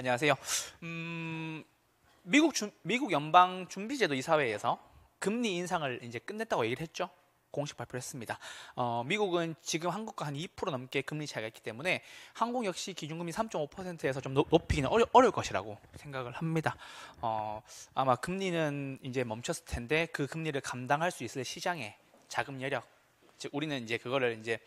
안녕하세요. 음, 미국 주, 미국 연방 준비제도 이사회에서 금리 인상을 이제 끝냈다고 얘기를 했죠. 공식 발표를 했습니다. 어, 미국은 지금 한국과 한 2% 넘게 금리 차이가 있기 때문에 한국 역시 기준금리 3.5%에서 좀 높이기는 어려, 어려울 것이라고 생각을 합니다. 어, 아마 금리는 이제 멈췄을 텐데 그 금리를 감당할 수 있을 시장의 자금 여력, 즉 우리는 이제 그거를 이제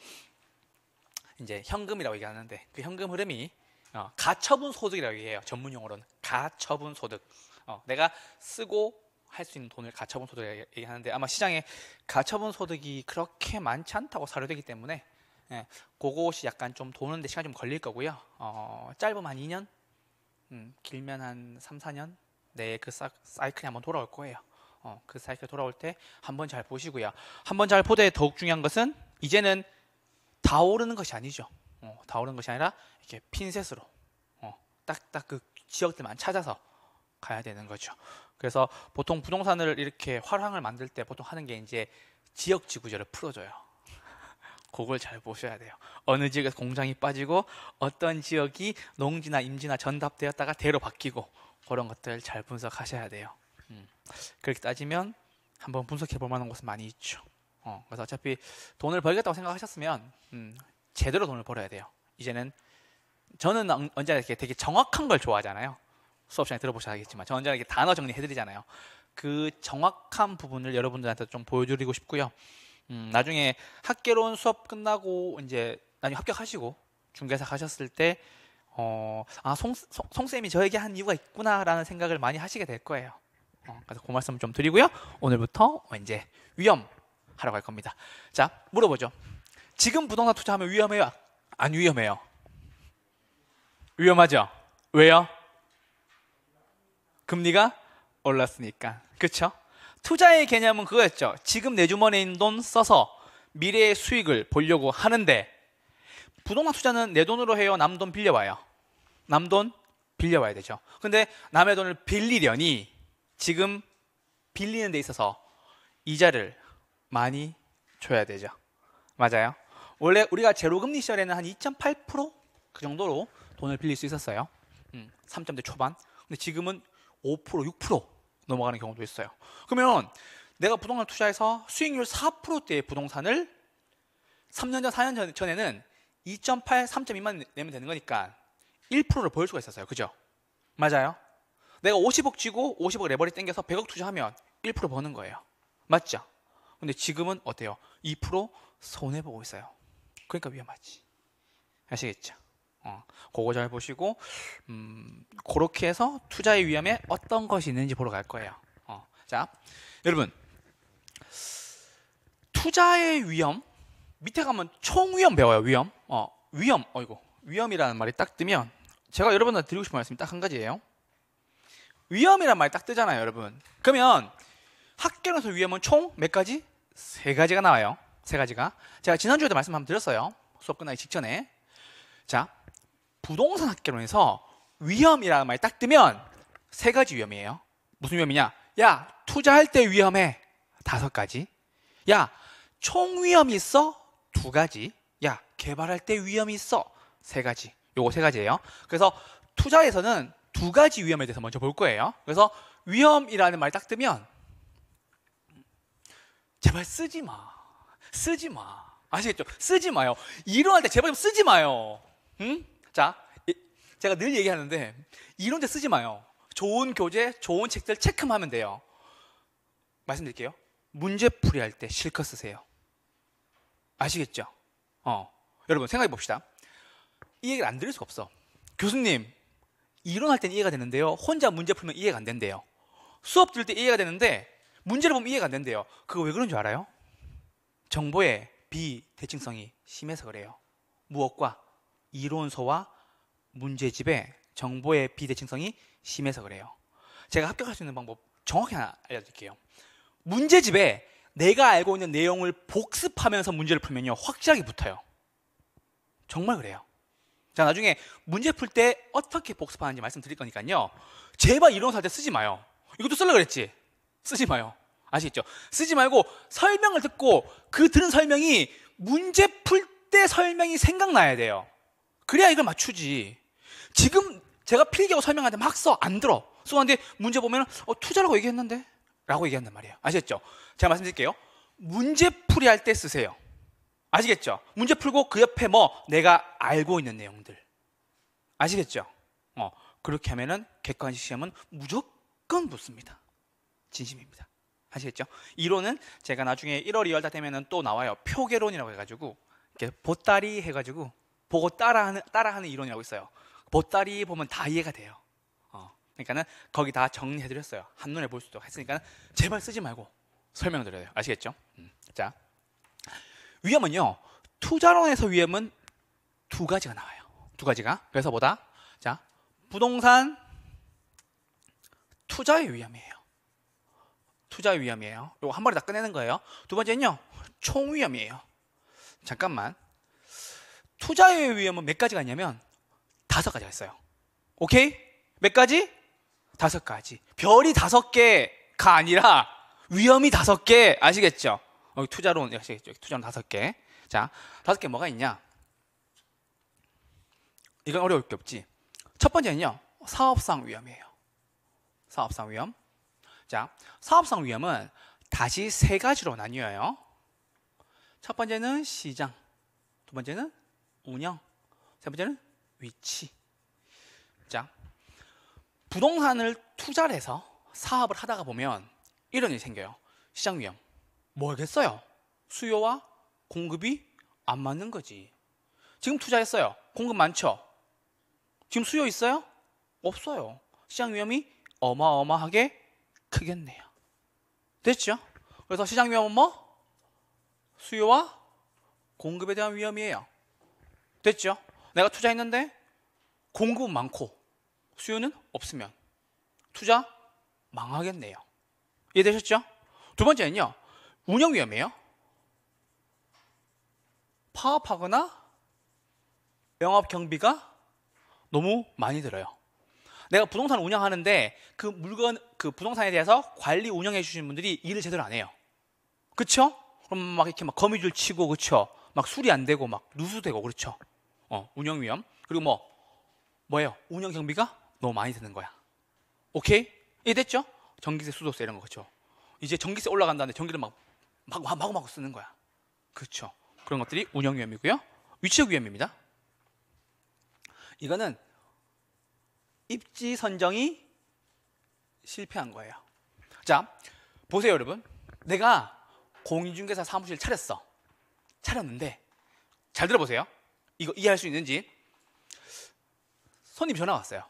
이제 현금이라고 얘기하는데 그 현금 흐름이 어, 가처분 소득이라고 얘기해요. 전문 용어로는 가처분 소득. 어, 내가 쓰고 할 수 있는 돈을 가처분 소득이라고 얘기하는데 아마 시장에 가처분 소득이 그렇게 많지 않다고 사료되기 때문에 예, 그것이 약간 좀 도는데 시간이 좀 걸릴 거고요. 어, 짧으면 한 2년, 음, 길면 한 3, 4년 내에 그 사, 사이클이 한번 돌아올 거예요. 어, 그 사이클 돌아올 때 한번 잘 보시고요. 한번 잘 보되 더욱 중요한 것은 이제는 다 오르는 것이 아니죠. 어, 다 오른 것이 아니라 이렇게 핀셋으로 딱딱 어, 그 지역들만 찾아서 가야 되는 거죠. 그래서 보통 부동산을 이렇게 화랑을 만들 때 보통 하는 게 이제 지역 지구제를 풀어줘요. 그걸 잘 보셔야 돼요. 어느 지역에서 공장이 빠지고 어떤 지역이 농지나 임지나 전답되었다가 대로 바뀌고 그런 것들 잘 분석하셔야 돼요. 음. 그렇게 따지면 한번 분석해 볼 만한 곳은 많이 있죠. 어, 그래서 어차피 돈을 벌겠다고 생각하셨으면 음, 제대로 돈을 벌어야 돼요. 이제는 저는 언제나 이렇게 되게 정확한 걸 좋아하잖아요. 수업 시간에 들어보셔야겠지만 저 언제나 이렇게 단어 정리해드리잖아요. 그 정확한 부분을 여러분들한테 좀 보여드리고 싶고요. 음, 나중에 학개론 수업 끝나고 이제 나중에 합격하시고 중개사 가셨을 때 어, 아, 송, 송, 쌤이 저에게 한 이유가 있구나라는 생각을 많이 하시게 될 거예요. 어, 그래서 그 말씀 좀 드리고요. 오늘부터 이제 위험 하러 갈 겁니다. 자, 물어보죠. 지금 부동산 투자하면 위험해요? 안 위험해요? 위험하죠? 왜요? 금리가 올랐으니까. 그쵸 투자의 개념은 그거였죠. 지금 내 주머니에 있는 돈 써서 미래의 수익을 보려고 하는데 부동산 투자는 내 돈으로 해요? 남 돈 빌려와요? 남 돈 빌려와야 되죠. 근데 남의 돈을 빌리려니 지금 빌리는 데 있어서 이자를 많이 줘야 되죠. 맞아요? 원래 우리가 제로금리 시절에는 한 2.8%그 정도로 돈을 빌릴 수 있었어요. 음, 3점대 초반. 근데 지금은 5% 6% 넘어가는 경우도 있어요. 그러면 내가 부동산 투자해서 수익률 4%대의 부동산을 3년 전, 4년 전, 전에는 2.8, 3.2만 내면 되는 거니까 1%를 벌 수가 있었어요. 그죠? 맞아요? 내가 50억 쥐고 50억 레버리 땡겨서 100억 투자하면 1% 버는 거예요. 맞죠? 근데 지금은 어때요? 2% 손해보고 있어요. 그러니까 위험하지. 아시겠죠? 어, 그거 잘 보시고 음, 그렇게 해서 투자의 위험에 어떤 것이 있는지 보러 갈 거예요. 어, 자, 여러분 투자의 위험 밑에 가면 총위험 배워요. 위험, 어, 위험, 어이고 위험이라는 말이 딱 뜨면 제가 여러분한테 드리고 싶은 말씀이 딱 한 가지예요. 위험이란 말이 딱 뜨잖아요, 여러분. 그러면 학교에서 위험은 총 몇 가지? 세 가지가 나와요. 세 가지가 제가 지난주에도 말씀 한번 드렸어요. 수업 끝나기 직전에 자 부동산 학개론에서 위험이라는 말이 딱 뜨면 세 가지 위험이에요. 무슨 위험이냐? 야 투자할 때 위험해 다섯 가지. 야 총 위험이 있어 두 가지. 야 개발할 때 위험이 있어 세 가지. 요거 세 가지예요. 그래서 투자에서는 두 가지 위험에 대해서 먼저 볼 거예요. 그래서 위험이라는 말이 딱 뜨면 제발 쓰지 마. 쓰지 마. 아시겠죠? 쓰지 마요. 이론할 때 제발 좀 쓰지 마요. 응? 자, 제가 늘 얘기하는데 이론제 쓰지 마요. 좋은 교재, 좋은 책들 체크하면 만 돼요. 말씀드릴게요. 문제풀이 할때 실컷 쓰세요. 아시겠죠? 어. 여러분 생각해 봅시다. 이 얘기를 안 들을 수가 없어. 교수님, 이론할 땐 이해가 되는데요. 혼자 문제 풀면 이해가 안 된대요. 수업 들을 때 이해가 되는데 문제를 보면 이해가 안 된대요. 그거 왜 그런 줄 알아요? 정보의 비대칭성이 심해서 그래요. 무엇과 이론서와 문제집의 정보의 비대칭성이 심해서 그래요. 제가 합격할 수 있는 방법 정확히 하나 알려드릴게요. 문제집에 내가 알고 있는 내용을 복습하면서 문제를 풀면요. 확실하게 붙어요. 정말 그래요. 자, 나중에 문제 풀 때 어떻게 복습하는지 말씀드릴 거니까요. 제발 이런 사때 쓰지 마요. 이것도 쓰려고 그랬지? 쓰지 마요. 아시겠죠? 쓰지 말고 설명을 듣고 그 들은 설명이 문제 풀 때 설명이 생각나야 돼요. 그래야 이걸 맞추지. 지금 제가 필기하고 설명하는데 막 써 안 들어. 쏘는데 문제 보면 어, 투자라고 얘기했는데? 라고 얘기한단 말이에요. 아시겠죠? 제가 말씀드릴게요. 문제 풀이 할 때 쓰세요. 아시겠죠? 문제 풀고 그 옆에 뭐 내가 알고 있는 내용들. 아시겠죠? 어, 그렇게 하면은 객관식 시험은 무조건 붙습니다. 진심입니다. 아시겠죠? 이론은 제가 나중에 1월, 2월 다 되면은 또 나와요. 표계론이라고 해가지고 이렇게 보따리 해가지고 보고 따라하는 따라하는 이론이라고 있어요. 보따리 보면 다 이해가 돼요. 어. 그러니까는 거기 다 정리해드렸어요. 한 눈에 볼 수도 했으니까 제발 쓰지 말고 설명드려요. 아시겠죠? 음. 자 위험은요. 투자론에서 위험은 두 가지가 나와요. 두 가지가 그래서 뭐다? 자 부동산 투자의 위험이에요. 투자 위험이에요. 이거 한 번에 다 꺼내는 거예요. 두 번째는요. 총 위험이에요. 잠깐만. 투자의 위험은 몇 가지가 있냐면 다섯 가지가 있어요. 오케이? 몇 가지? 다섯 가지. 별이 다섯 개가 아니라 위험이 다섯 개 아시겠죠? 어, 투자론 역시 예, 겠죠 투자론 다섯 개. 자, 다섯 개 뭐가 있냐? 이건 어려울 게 없지. 첫 번째는요. 사업상 위험이에요. 사업상 위험. 자, 사업상 위험은 다시 세 가지로 나뉘어요. 첫 번째는 시장, 두 번째는 운영, 세 번째는 위치. 자, 부동산을 투자를 해서 사업을 하다가 보면 이런 일이 생겨요. 시장 위험. 뭐겠어요? 수요와 공급이 안 맞는 거지. 지금 투자했어요. 공급 많죠? 지금 수요 있어요? 없어요. 시장 위험이 어마어마하게 크겠네요. 됐죠? 그래서 시장 위험은 뭐? 수요와 공급에 대한 위험이에요. 됐죠? 내가 투자했는데 공급은 많고 수요는 없으면 투자 망하겠네요. 이해되셨죠? 두 번째는요. 운영 위험이에요. 파업하거나 영업 경비가 너무 많이 들어요. 내가 부동산 운영하는데 그 물건 그 부동산에 대해서 관리 운영해 주시는 분들이 일을 제대로 안 해요. 그렇죠? 그럼 막 이렇게 막 거미줄 치고 그쵸막 수리 안 되고 막 누수되고 그렇죠? 어, 운영 위험. 그리고 뭐 뭐예요? 운영 경비가 너무 많이 드는 거야. 오케이? 이해됐죠? 전기세, 수도세 이런 거 그렇죠? 이제 전기세 올라간다는데 전기를 막 마구 마구 마구 쓰는 거야. 그렇죠? 그런 것들이 운영 위험이고요. 위치적 위험입니다. 이거는 입지 선정이 실패한 거예요. 자, 보세요, 여러분. 내가 공인중개사 사무실 차렸어. 차렸는데 잘 들어보세요. 이거 이해할 수 있는지. 손님 전화 왔어요.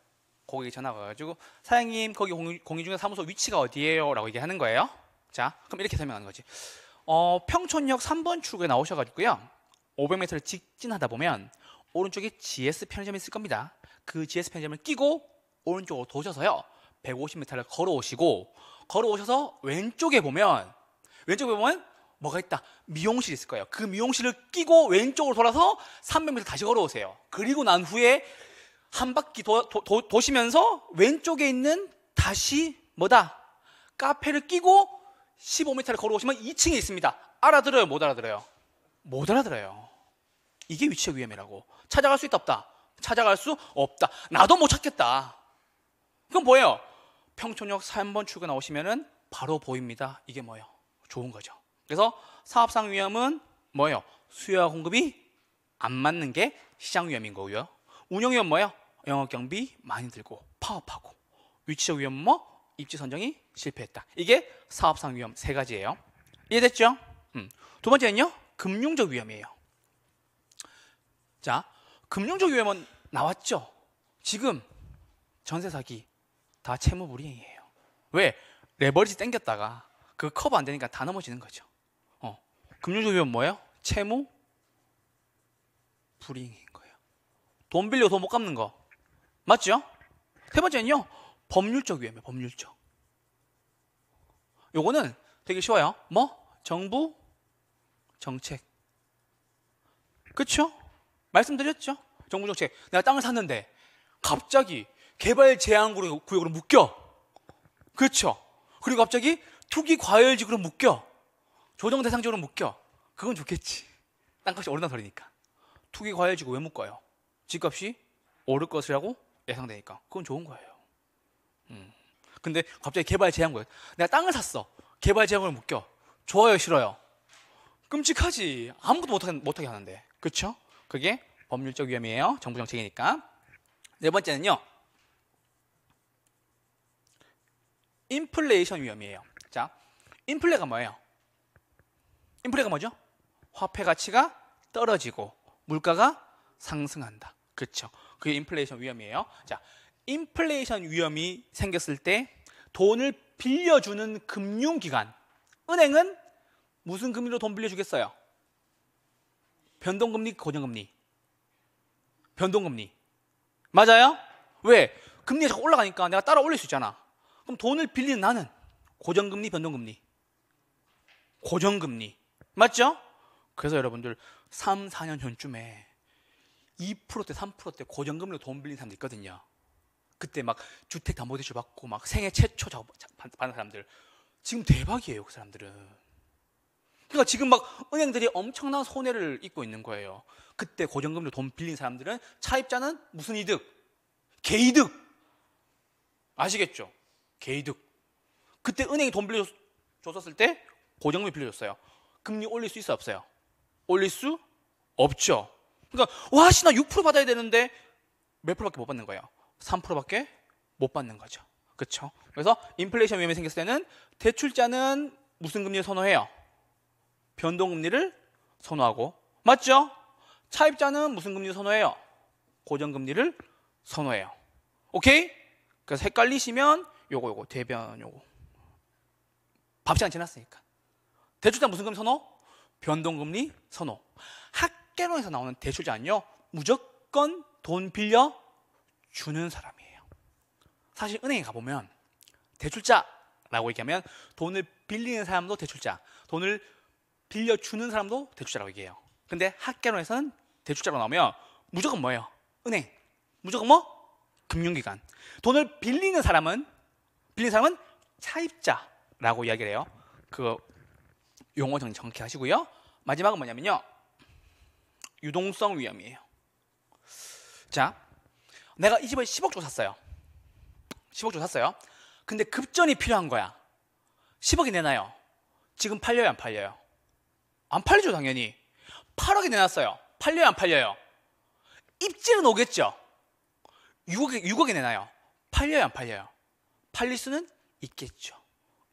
고객이 전화 와가지고 사장님 거기 공인중개사 사무소 위치가 어디예요? 라고 얘기하는 거예요. 자, 그럼 이렇게 설명하는 거지. 어, 평촌역 3번 출구에 나오셔가지고요. 500m를 직진하다 보면 오른쪽에 GS 편의점이 있을 겁니다. 그 GS 편의점을 끼고 오른쪽으로 도셔서요. 150m를 걸어오시고 걸어오셔서 왼쪽에 보면 왼쪽에 보면 뭐가 있다? 미용실 있을 거예요. 그 미용실을 끼고 왼쪽으로 돌아서 300m 다시 걸어오세요. 그리고 난 후에 한 바퀴 도, 도, 도, 도시면서 왼쪽에 있는 다시 뭐다? 카페를 끼고 15m를 걸어오시면 2층에 있습니다. 알아들어요? 못 알아들어요? 못 알아들어요. 이게 위치적 위험이라고. 찾아갈 수 있다 없다? 찾아갈 수 없다. 나도 못 찾겠다. 그건 뭐예요? 평촌역 3번 출구 나오시면은 바로 보입니다. 이게 뭐예요? 좋은 거죠. 그래서 사업상 위험은 뭐예요? 수요와 공급이 안 맞는 게 시장 위험인 거고요. 운영 위험 뭐예요? 영업 경비 많이 들고 파업하고 위치적 위험 뭐 입지 선정이 실패했다. 이게 사업상 위험 세 가지예요. 이해됐죠? 음. 두 번째는요. 금융적 위험이에요. 자, 금융적 위험은 나왔죠. 지금 전세 사기 다 채무 불이행이에요. 왜? 레버리지 땡겼다가 그 커버 안 되니까 다 넘어지는 거죠. 어. 금융적 위험 뭐예요? 채무 불이행인 거예요. 돈 빌려 돈못 갚는 거. 맞죠? 세 번째는요. 법률적 위험이에요. 법률적. 요거는 되게 쉬워요. 뭐? 정부 정책. 그쵸? 말씀드렸죠? 정부 정책. 내가 땅을 샀는데 갑자기 개발 제한 구역으로 묶여. 그렇죠? 그리고 갑자기 투기 과열지구로 묶여. 조정 대상 지구로 묶여. 그건 좋겠지. 땅값이 오르나서리니까. 투기 과열지구 왜 묶어요? 집값이 오를 것이라고 예상되니까. 그건 좋은 거예요. 음. 근데 갑자기 개발 제한 구역. 내가 땅을 샀어. 개발 제한으로 묶여. 좋아요, 싫어요? 끔찍하지. 아무것도 못하게, 못하게 하는데. 그렇죠? 그게 법률적 위험이에요. 정부 정책이니까. 네 번째는요. 인플레이션 위험이에요. 자, 인플레가 뭐예요? 인플레가 뭐죠? 화폐 가치가 떨어지고 물가가 상승한다. 그렇죠. 그게 인플레이션 위험이에요. 자, 인플레이션 위험이 생겼을 때 돈을 빌려주는 금융기관, 은행은 무슨 금리로 돈 빌려주겠어요? 변동금리, 고정금리. 변동금리. 맞아요? 왜? 금리가 올라가니까 내가 따라 올릴 수 있잖아. 그럼 돈을 빌리는 나는 고정금리, 변동금리. 고정금리. 맞죠? 그래서 여러분들 3, 4년 전쯤에 2%대, 3%대 고정금리로 돈 빌린 사람들 있거든요. 그때 막 주택담보대출 받고 막 생애 최초 작 받은 사람들. 지금 대박이에요, 그 사람들은. 그러니까 지금 막 은행들이 엄청난 손해를 입고 있는 거예요. 그때 고정금리로 돈 빌린 사람들은 차입자는 무슨 이득? 개이득. 아시겠죠? 개이득. 그때 은행이 돈 빌려줬었을 때 고정금리 빌려줬어요. 금리 올릴 수 있어 없어요? 올릴 수 없죠. 그러니까 와씨나 6% 받아야 되는데 몇 프로밖에 못 받는 거예요? 3%밖에 못 받는 거죠. 그렇죠? 그래서 인플레이션 위험이 생겼을 때는 대출자는 무슨 금리를 선호해요? 변동금리를 선호하고 맞죠? 차입자는 무슨 금리 선호해요? 고정금리를 선호해요. 오케이? 그래서 헷갈리시면 요거 요거 대변 요거 밥시간 지났으니까 대출자 무슨 금리 선호? 변동금리 선호. 학계론에서 나오는 대출자는요 무조건 돈 빌려 주는 사람이에요. 사실 은행에 가보면 대출자라고 얘기하면 돈을 빌리는 사람도 대출자, 돈을 빌려주는 사람도 대출자라고 얘기해요. 근데 학계론에서는 대출자로 나오면 무조건 뭐예요? 은행. 무조건 뭐? 금융기관. 돈을 빌리는 사람은 빌린 사람은 차입자라고 이야기를 해요. 그 용어 정리 정확히 하시고요. 마지막은 뭐냐면요. 유동성 위험이에요. 자, 내가 이 집을 10억 줘 샀어요. 10억 줘 샀어요. 근데 급전이 필요한 거야. 10억이 내나요 지금 팔려요, 안 팔려요? 안 팔리죠, 당연히. 8억에 내놨어요. 팔려요, 안 팔려요? 입질은 오겠죠? 6억에, 6억에 내놔요. 팔려요, 안 팔려요? 팔릴 수는 있겠죠.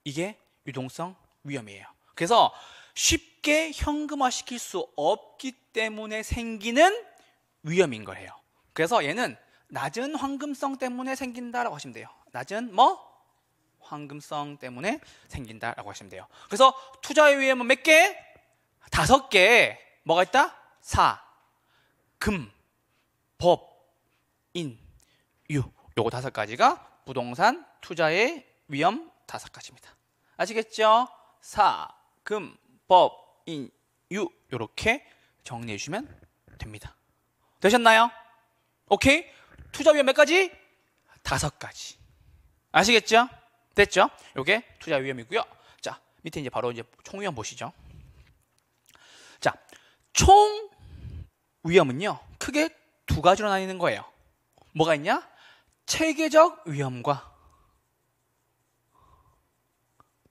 이게 유동성 위험이에요. 그래서 쉽게 현금화 시킬 수 없기 때문에 생기는 위험인 거예요. 그래서 얘는 낮은 황금성 때문에 생긴다라고 하시면 돼요. 낮은 뭐? 황금성 때문에 생긴다라고 하시면 돼요. 그래서 투자의 위험은 몇 개? 다섯 개 뭐가 있다? 사, 금, 법, 인, 유. 요거 다섯 가지가 부동산 투자의 위험 다섯 가지입니다. 아시겠죠? 사, 금, 법, 인, 유. 요렇게 정리해 주시면 됩니다. 되셨나요? 오케이? 투자 위험 몇 가지? 다섯 가지. 아시겠죠? 됐죠? 요게 투자 위험이고요. 자, 밑에 이제 바로 이제 총위험 보시죠. 총 위험은요, 크게 두 가지로 나뉘는 거예요. 뭐가 있냐? 체계적 위험과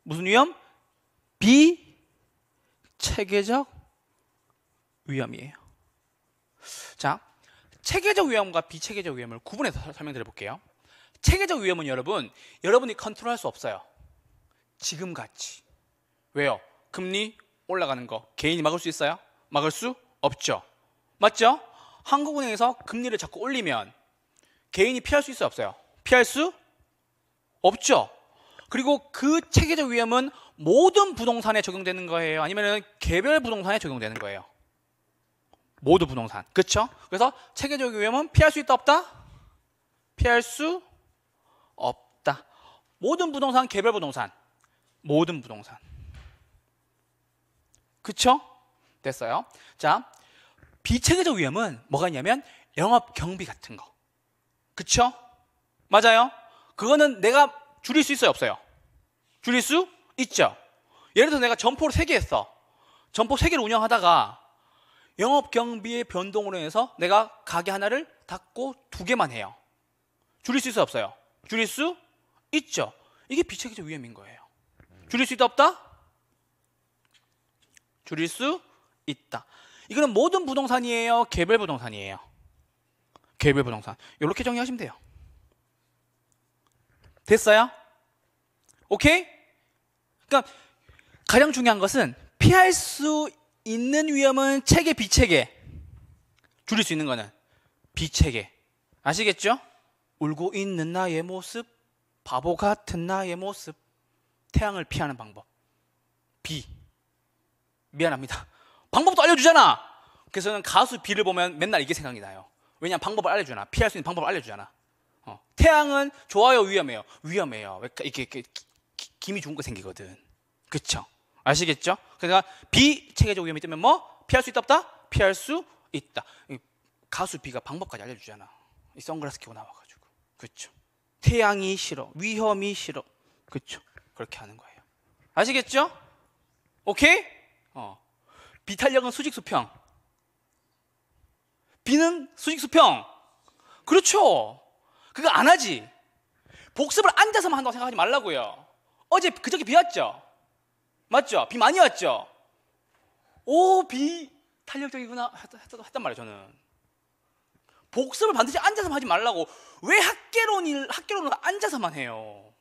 무슨 위험? 비체계적 위험이에요. 자, 체계적 위험과 비체계적 위험을 구분해서 설명드려 볼게요. 체계적 위험은 여러분, 여러분이 컨트롤할 수 없어요. 지금 같이. 왜요? 금리 올라가는 거 개인이 막을 수 있어요? 막을 수 없죠. 맞죠? 한국은행에서 금리를 자꾸 올리면 개인이 피할 수 있어요, 없어요? 피할 수 없죠. 그리고 그 체계적 위험은 모든 부동산에 적용되는 거예요. 아니면 개별 부동산에 적용되는 거예요. 모두 부동산. 그쵸 그래서 체계적 위험은 피할 수 있다 없다? 피할 수 없다. 모든 부동산 개별 부동산. 모든 부동산. 그쵸 됐어요. 자, 비체계적 위험은 뭐가 있냐면 영업 경비 같은 거. 그쵸? 맞아요? 그거는 내가 줄일 수 있어요? 없어요? 줄일 수 있죠? 예를 들어 내가 점포를 3개 했어. 점포 3개를 운영하다가 영업 경비의 변동으로 인해서 내가 가게 하나를 닫고 두 개만 해요. 줄일 수 있어요? 없어요? 줄일 수 있죠? 이게 비체계적 위험인 거예요. 줄일 수 있다 없다? 줄일 수 있다. 이거는 모든 부동산이에요? 개별 부동산이에요? 개별 부동산. 이렇게 정리하시면 돼요. 됐어요? 오케이? 그러니까 가장 중요한 것은 피할 수 있는 위험은 체계, 비체계. 줄일 수 있는 거는 비체계. 아시겠죠? 울고 있는 나의 모습, 바보 같은 나의 모습, 태양을 피하는 방법. 비. 미안합니다. 방법도 알려주잖아. 그래서 는 가수 비를 보면 맨날 이게 생각이 나요. 왜냐 면 방법을 알려주잖아. 피할 수 있는 방법을 알려주잖아. 어. 태양은 좋아요 위험해요. 위험해요. 왜 이렇게, 이렇게 기, 김이 좋은 거 생기거든. 그쵸? 아시겠죠? 그러니까 비체계적 위험이 때문에 뭐 피할 수 있다 없다? 피할 수 있다. 가수 비가 방법까지 알려주잖아. 이 선글라스 끼고 나와가지고. 그쵸 태양이 싫어. 위험이 싫어. 그쵸 그렇게 하는 거예요. 아시겠죠? 오케이? 어. 비탄력은 수직 수평. 비는 수직 수평. 그렇죠. 그거 안 하지. 복습을 앉아서만 한다고 생각하지 말라고요. 어제 그저께 비 왔죠? 맞죠? 비 많이 왔죠? 오, 비 탄력적이구나 했단 말이에요, 저는. 복습을 반드시 앉아서 하지 말라고. 왜 학계론을, 학계론을 앉아서만 해요?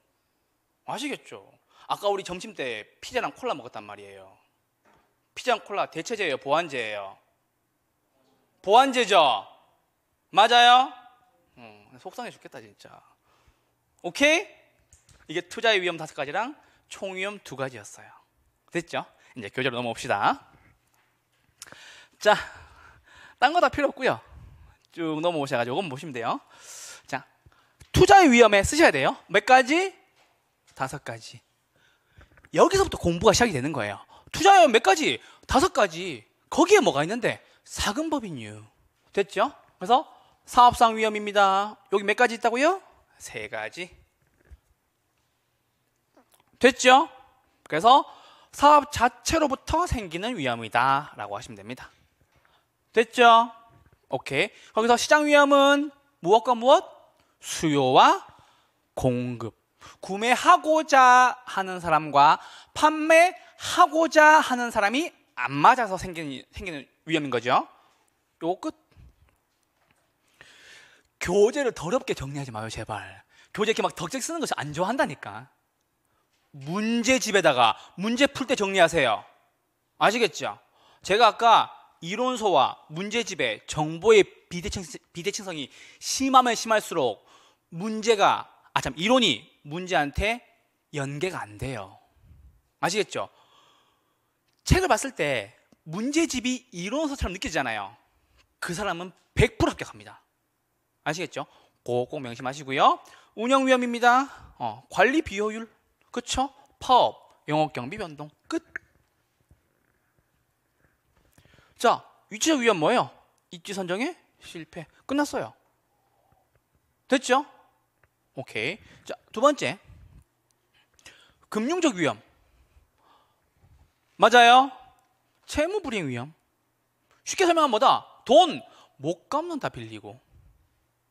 아시겠죠? 아까 우리 점심 때 피자랑 콜라 먹었단 말이에요. 피자 콜라 대체제예요? 보완제예요? 보완제죠? 맞아요? 음, 속상해 죽겠다 진짜 오케이? 이게 투자의 위험 다섯 가지랑 총위험 두 가지였어요 됐죠? 이제 교재로 넘어옵시다 자, 딴 거 다 필요 없고요 쭉 넘어오셔가지고 이건 보시면 돼요 자, 투자의 위험에 쓰셔야 돼요 몇 가지? 다섯 가지 여기서부터 공부가 시작이 되는 거예요 투자요몇 가지? 다섯 가지. 거기에 뭐가 있는데? 사금법인 이유. 됐죠? 그래서 사업상 위험입니다. 여기 몇 가지 있다고요? 세 가지. 됐죠? 그래서 사업 자체로부터 생기는 위험이다 라고 하시면 됩니다 됐죠? 오케이 거기서 시장 위험은 무엇과 무엇? 수요와 공급 구매하고자 하는 사람과 판매 하고자 하는 사람이 안 맞아서 생기는, 생기는 위험인 거죠. 요 끝. 교재를 더럽게 정리하지 마요, 제발. 교재 이렇게 막 덕질 쓰는 것을안 좋아한다니까. 문제집에다가 문제 풀 때 정리하세요. 아시겠죠? 제가 아까 이론서와 문제집의 정보의 비대칭, 비대칭성이 심하면 심할수록 문제가, 아, 참, 이론이 문제한테 연계가 안 돼요. 아시겠죠? 책을 봤을 때 문제집이 이론서처럼 느껴지잖아요. 그 사람은 100% 합격합니다. 아시겠죠? 꼭꼭 명심하시고요. 운영 위험입니다. 어, 관리 비효율. 그쵸? 파업, 영업 경비 변동. 끝. 자, 위치적 위험 뭐예요? 입지 선정에 실패. 끝났어요. 됐죠? 오케이. 자, 두 번째. 금융적 위험. 맞아요? 채무 불이행 위험. 쉽게 설명하면 뭐다? 돈 못 갚는다 빌리고.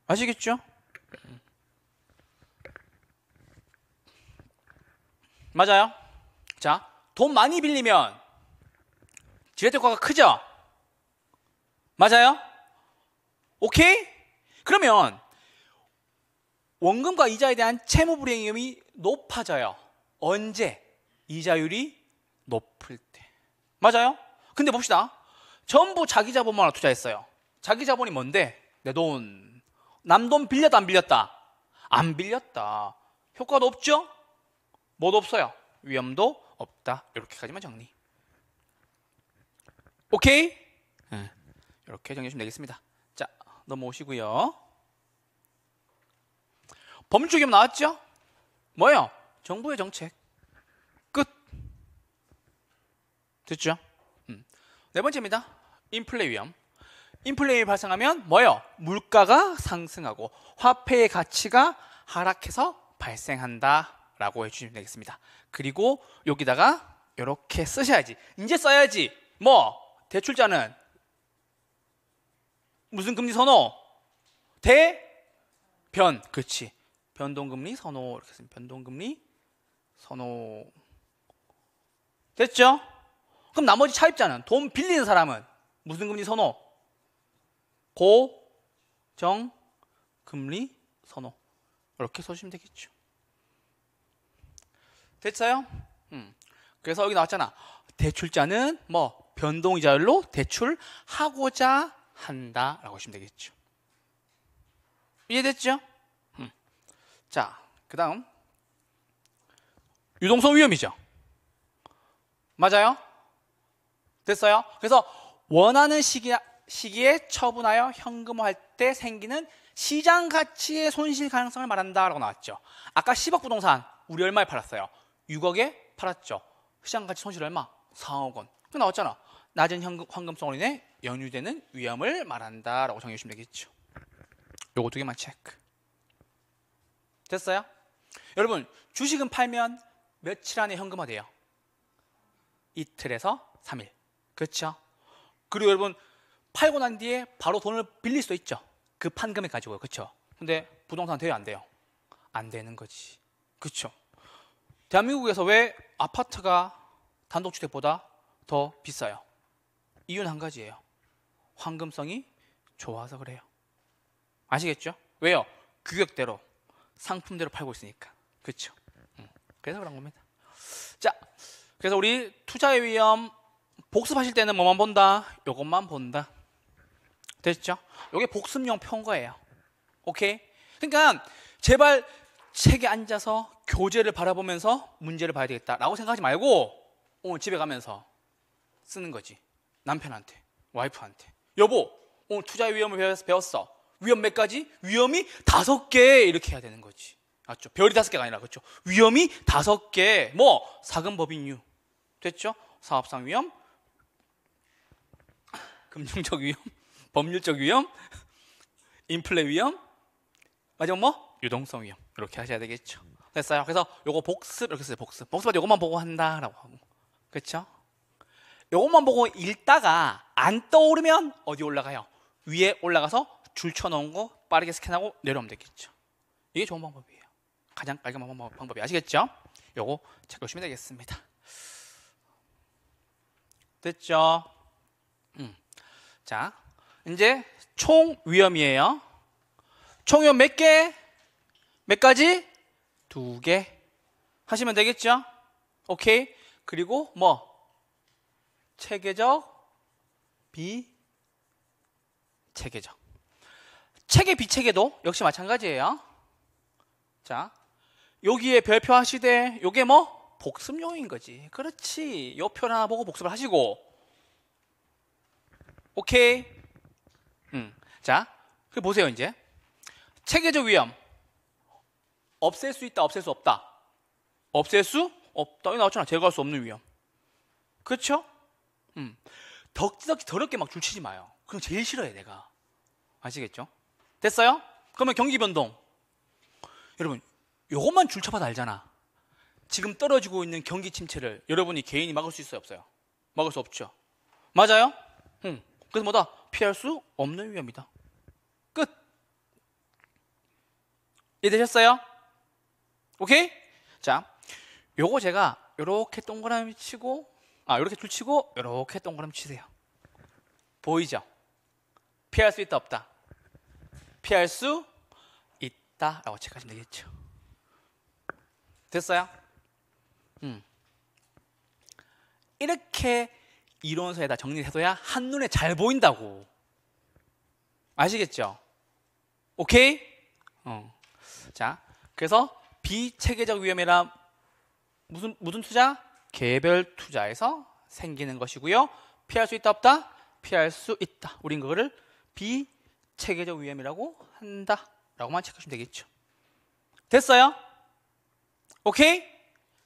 아시겠죠? 맞아요? 자, 돈 많이 빌리면 지렛대 효과가 크죠? 맞아요? 오케이? 그러면 원금과 이자에 대한 채무 불이행 위험이 높아져요. 언제? 이자율이 높을 때. 맞아요? 근데 봅시다. 전부 자기 자본만 투자했어요. 자기 자본이 뭔데? 내 돈. 남 돈 빌렸다, 안 빌렸다? 안 빌렸다. 효과도 없죠? 뭐도 없어요. 위험도 없다. 이렇게까지만 정리. 오케이? 네. 이렇게 정리하시면 되겠습니다. 자, 넘어오시고요. 범주 기업 나왔죠? 뭐요? 정부의 정책. 됐죠? 음. 네 번째입니다. 인플레 위험. 인플레이 발생하면 뭐요? 물가가 상승하고 화폐의 가치가 하락해서 발생한다라고 해주시면 되겠습니다. 그리고 여기다가 이렇게 쓰셔야지. 이제 써야지. 뭐 대출자는 무슨 금리 선호? 대변. 그렇지. 변동금리 선호 이렇게 쓰면 변동금리 선호. 됐죠? 그럼 나머지 차입자는 돈 빌리는 사람은 무슨 금리 선호? 고정 금리 선호 이렇게 써주시면 되겠죠. 됐어요? 음. 그래서 여기 나왔잖아. 대출자는 뭐 변동이자율로 대출하고자 한다라고 하시면 되겠죠. 이해됐죠? 음. 자, 그 다음 유동성 위험이죠. 맞아요? 됐어요? 그래서 원하는 시기, 시기에 처분하여 현금화할 때 생기는 시장 가치의 손실 가능성을 말한다라고 나왔죠. 아까 10억 부동산 우리 얼마에 팔았어요? 6억에 팔았죠. 시장 가치 손실 얼마? 4억 원. 그 나왔잖아. 낮은 현금, 황금성으로 인해 연유되는 위험을 말한다라고 정해 주시면 되겠죠. 요거 두 개만 체크. 됐어요? 여러분 주식은 팔면 며칠 안에 현금화돼요? 이틀에서 3일. 그렇죠? 그리고 여러분 팔고 난 뒤에 바로 돈을 빌릴 수 있죠. 그 판금에 가지고요. 그렇죠? 근데 부동산 돼요, 안 돼요? 안 되는 거지. 그렇죠? 대한민국에서 왜 아파트가 단독주택보다 더 비싸요? 이유는 한 가지예요. 황금성이 좋아서 그래요. 아시겠죠? 왜요? 규격대로 상품대로 팔고 있으니까. 그렇죠? 음, 그래서 그런 겁니다. 자, 그래서 우리 투자의 위험 복습하실 때는 뭐만 본다? 이것만 본다. 됐죠? 이게 복습용 평가예요. 오케이? 그러니까 제발 책에 앉아서 교재를 바라보면서 문제를 봐야 되겠다라고 생각하지 말고 오늘 어, 집에 가면서 쓰는 거지. 남편한테, 와이프한테. 여보, 오늘 투자 위험을 배웠어. 위험 몇 가지? 위험이 다섯 개 이렇게 해야 되는 거지. 맞죠? 별이 다섯 개가 아니라 그렇죠. 위험이 다섯 개. 뭐 사금 법인유 됐죠? 사업상 위험, 금융적 위험, 법률적 위험, 인플레 위험, 마지막 뭐? 유동성 위험. 이렇게 하셔야 되겠죠. 됐어요. 그래서 요거 복습 이렇게 쓰세요 복습. 복습은 요것만 보고 한다라고 하고. 그렇죠? 요것만 보고 읽다가 안 떠오르면 어디 올라가요? 위에 올라가서 줄 쳐놓은 거 빠르게 스캔하고 내려오면 되겠죠. 이게 좋은 방법이에요. 가장 깔끔한 방법이 아시겠죠? 요거 체크하시면 되겠습니다. 됐죠? 자, 이제 총 위험이에요. 총 위험 몇 개? 몇 가지? 두 개. 하시면 되겠죠? 오케이. 그리고 뭐? 체계적, 비체계적. 체계, 비체계도 역시 마찬가지예요. 자, 여기에 별표 하시되, 요게 뭐? 복습용인 거지. 그렇지. 요 표를 하나 보고 복습을 하시고, 오케이. 음. 자, 그 보세요 이제 체계적 위험 없앨 수 있다, 없앨 수 없다. 없앨 수 없다. 이 나왔잖아. 제거할 수 없는 위험. 그렇죠? 음. 덕지덕지 더럽게 막 줄치지 마요. 그럼 제일 싫어해 내가. 아시겠죠? 됐어요? 그러면 경기 변동. 여러분, 요것만 줄쳐봐도 알잖아. 지금 떨어지고 있는 경기 침체를 여러분이 개인이 막을 수 있어요, 없어요? 막을 수 없죠. 맞아요? 음. 그래서 뭐다? 피할 수 없는 위험이다. 끝. 이해되셨어요? 오케이? 자, 요거 제가 요렇게 동그라미 치고 아, 요렇게 줄 치고 요렇게 동그라미 치세요. 보이죠? 피할 수 있다 없다. 피할 수 있다라고 체크하시면 되겠죠. 됐어요? 음. 이렇게 이론서에다 정리해둬야 한눈에 잘 보인다고. 아시겠죠? 오케이? 어. 자, 그래서 비체계적 위험이란 무슨, 무슨 투자? 개별 투자에서 생기는 것이고요. 피할 수 있다 없다? 피할 수 있다. 우린 그거를 비체계적 위험이라고 한다. 라고만 체크하시면 되겠죠. 됐어요? 오케이?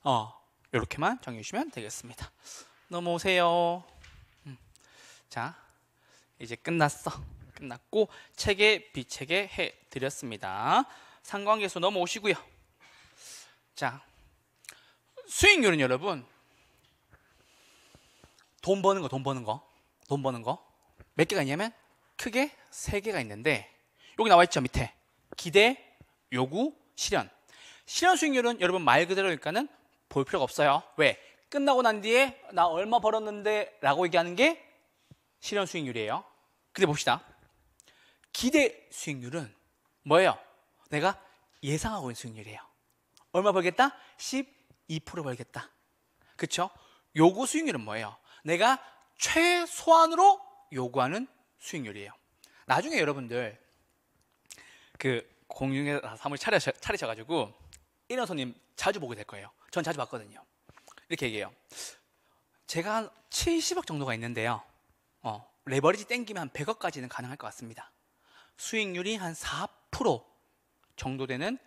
어, 이렇게만 정해주시면 되겠습니다. 넘어오세요. 음. 자, 이제 끝났어. 끝났고 책에 비책에 해 드렸습니다. 상관계수 넘어오시고요. 자, 수익률은 여러분 돈 버는 거, 돈 버는 거, 돈 버는 거 몇 개가 있냐면 크게 세 개가 있는데 여기 나와 있죠 밑에 기대, 요구, 실현. 실현 수익률은 여러분 말 그대로니까는 볼 필요가 없어요. 왜? 끝나고 난 뒤에 나 얼마 벌었는데 라고 얘기하는 게 실현 수익률이에요. 근데 봅시다. 기대 수익률은 뭐예요? 내가 예상하고 있는 수익률이에요. 얼마 벌겠다? 12% 벌겠다. 그쵸? 요구 수익률은 뭐예요? 내가 최소한으로 요구하는 수익률이에요. 나중에 여러분들 그 공중에 사물 차리셔, 차리셔가지고 이런 손님 자주 보게 될 거예요. 전 자주 봤거든요. 이렇게 얘기해요. 제가 한 70억 정도가 있는데요. 어, 레버리지 땡기면 한 100억까지는 가능할 것 같습니다. 수익률이 한 4% 정도 되는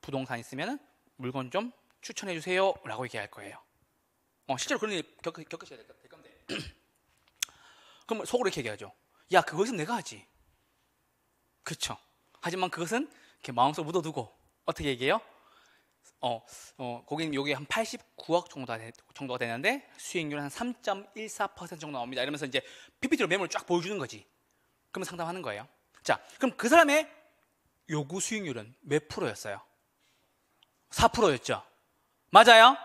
부동산 있으면 물건 좀 추천해 주세요. 라고 얘기할 거예요. 어, 실제로 그런 일 겪, 겪으셔야 될, 될 건데. 그럼 속으로 이렇게 얘기하죠. 야, 그것은 내가 하지. 그쵸. 하지만 그것은 이렇게 마음속 으로 묻어두고 어떻게 얘기해요? 어, 어, 고객님 여기 한 89억 정도 정도가 되는데 수익률은 한 3.14% 정도 나옵니다. 이러면서 이제 PPT로 매물을 쫙 보여주는 거지. 그러면 상담하는 거예요. 자, 그럼 그 사람의 요구 수익률은 몇 프로였어요? 4%였죠. 맞아요?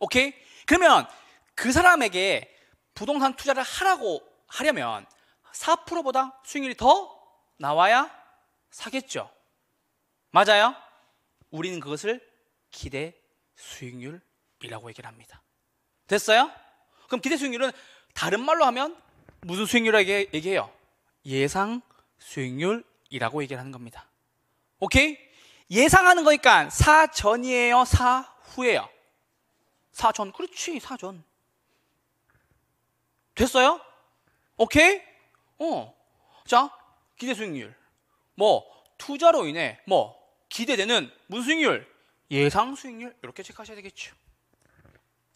오케이? 그러면 그 사람에게 부동산 투자를 하라고 하려면 4%보다 수익률이 더 나와야 사겠죠. 맞아요? 우리는 그것을 기대 수익률이라고 얘기를 합니다. 됐어요? 그럼 기대 수익률은 다른 말로 하면 무슨 수익률이라고 얘기해요? 예상 수익률이라고 얘기를 하는 겁니다. 오케이? 예상하는 거니까 사전이에요? 사후에요? 사전. 그렇지, 사전. 됐어요? 오케이? 어. 자, 기대 수익률. 뭐, 투자로 인해, 뭐, 기대되는 무슨 수익률? 예상 수익률 이렇게 체크하셔야 되겠죠.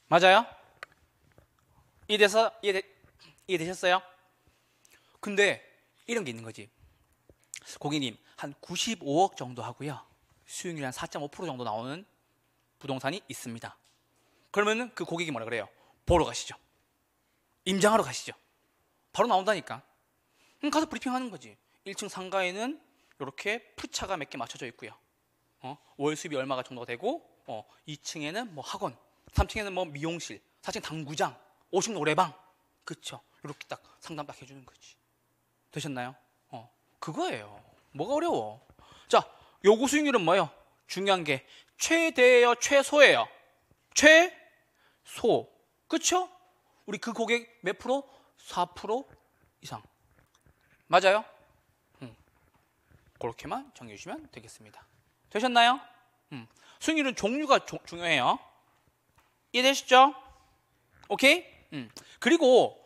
맞아요? 이해돼서 이해되, 이해되셨어요? 근데 이런 게 있는 거지. 고객님 한 95억 정도 하고요. 수익률 한 4.5% 정도 나오는 부동산이 있습니다. 그러면은 그 고객이 뭐라 그래요? 보러 가시죠. 임장하러 가시죠. 바로 나온다니까. 그럼 가서 브리핑하는 거지. 1층 상가에는 이렇게 푸차가 몇 개 맞춰져 있고요. 어? 월 수입이 얼마가 정도 되고 어, 2층에는 뭐 학원, 3층에는 뭐 미용실, 4층 당구장, 5층 노래방, 그쵸? 이렇게 딱 상담 딱 해주는 거지. 되셨나요? 어, 그거예요. 뭐가 어려워? 자, 요구 수익률은 뭐예요? 중요한 게 최대예요, 최소예요. 최소, 그쵸? 우리 그 고객 몇 프로? 4% 이상. 맞아요? 음. 그렇게만 정해주시면 되겠습니다. 되셨나요? 음. 승률은 종류가 조, 중요해요. 이해되시죠? 오케이? 음. 그리고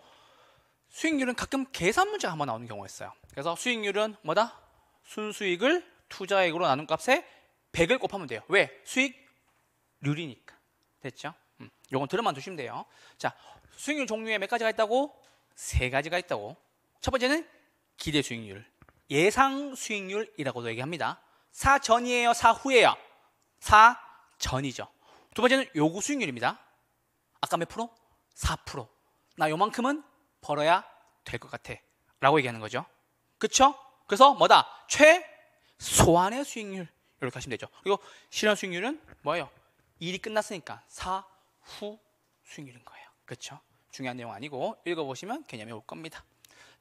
수익률은 가끔 계산 문제가 한번 나오는 경우가 있어요. 그래서 수익률은 뭐다? 순수익을 투자액으로 나눈 값에 100을 곱하면 돼요. 왜? 수익률이니까. 됐죠? 음. 요건 들어만 두시면 돼요. 자, 수익률 종류에 몇 가지가 있다고? 세 가지가 있다고. 첫 번째는 기대 수익률, 예상 수익률이라고도 얘기합니다. 사 전이에요? 사 후에요? 사 전이죠. 두 번째는 요구 수익률입니다. 아까 몇 프로? 4%. 나 요만큼은 벌어야 될 것 같아. 라고 얘기하는 거죠. 그쵸? 그래서 뭐다? 최소한의 수익률. 이렇게 하시면 되죠. 그리고 실현 수익률은 뭐예요? 일이 끝났으니까 사후 수익률인 거예요. 그쵸 중요한 내용 아니고 읽어보시면 개념이 올 겁니다.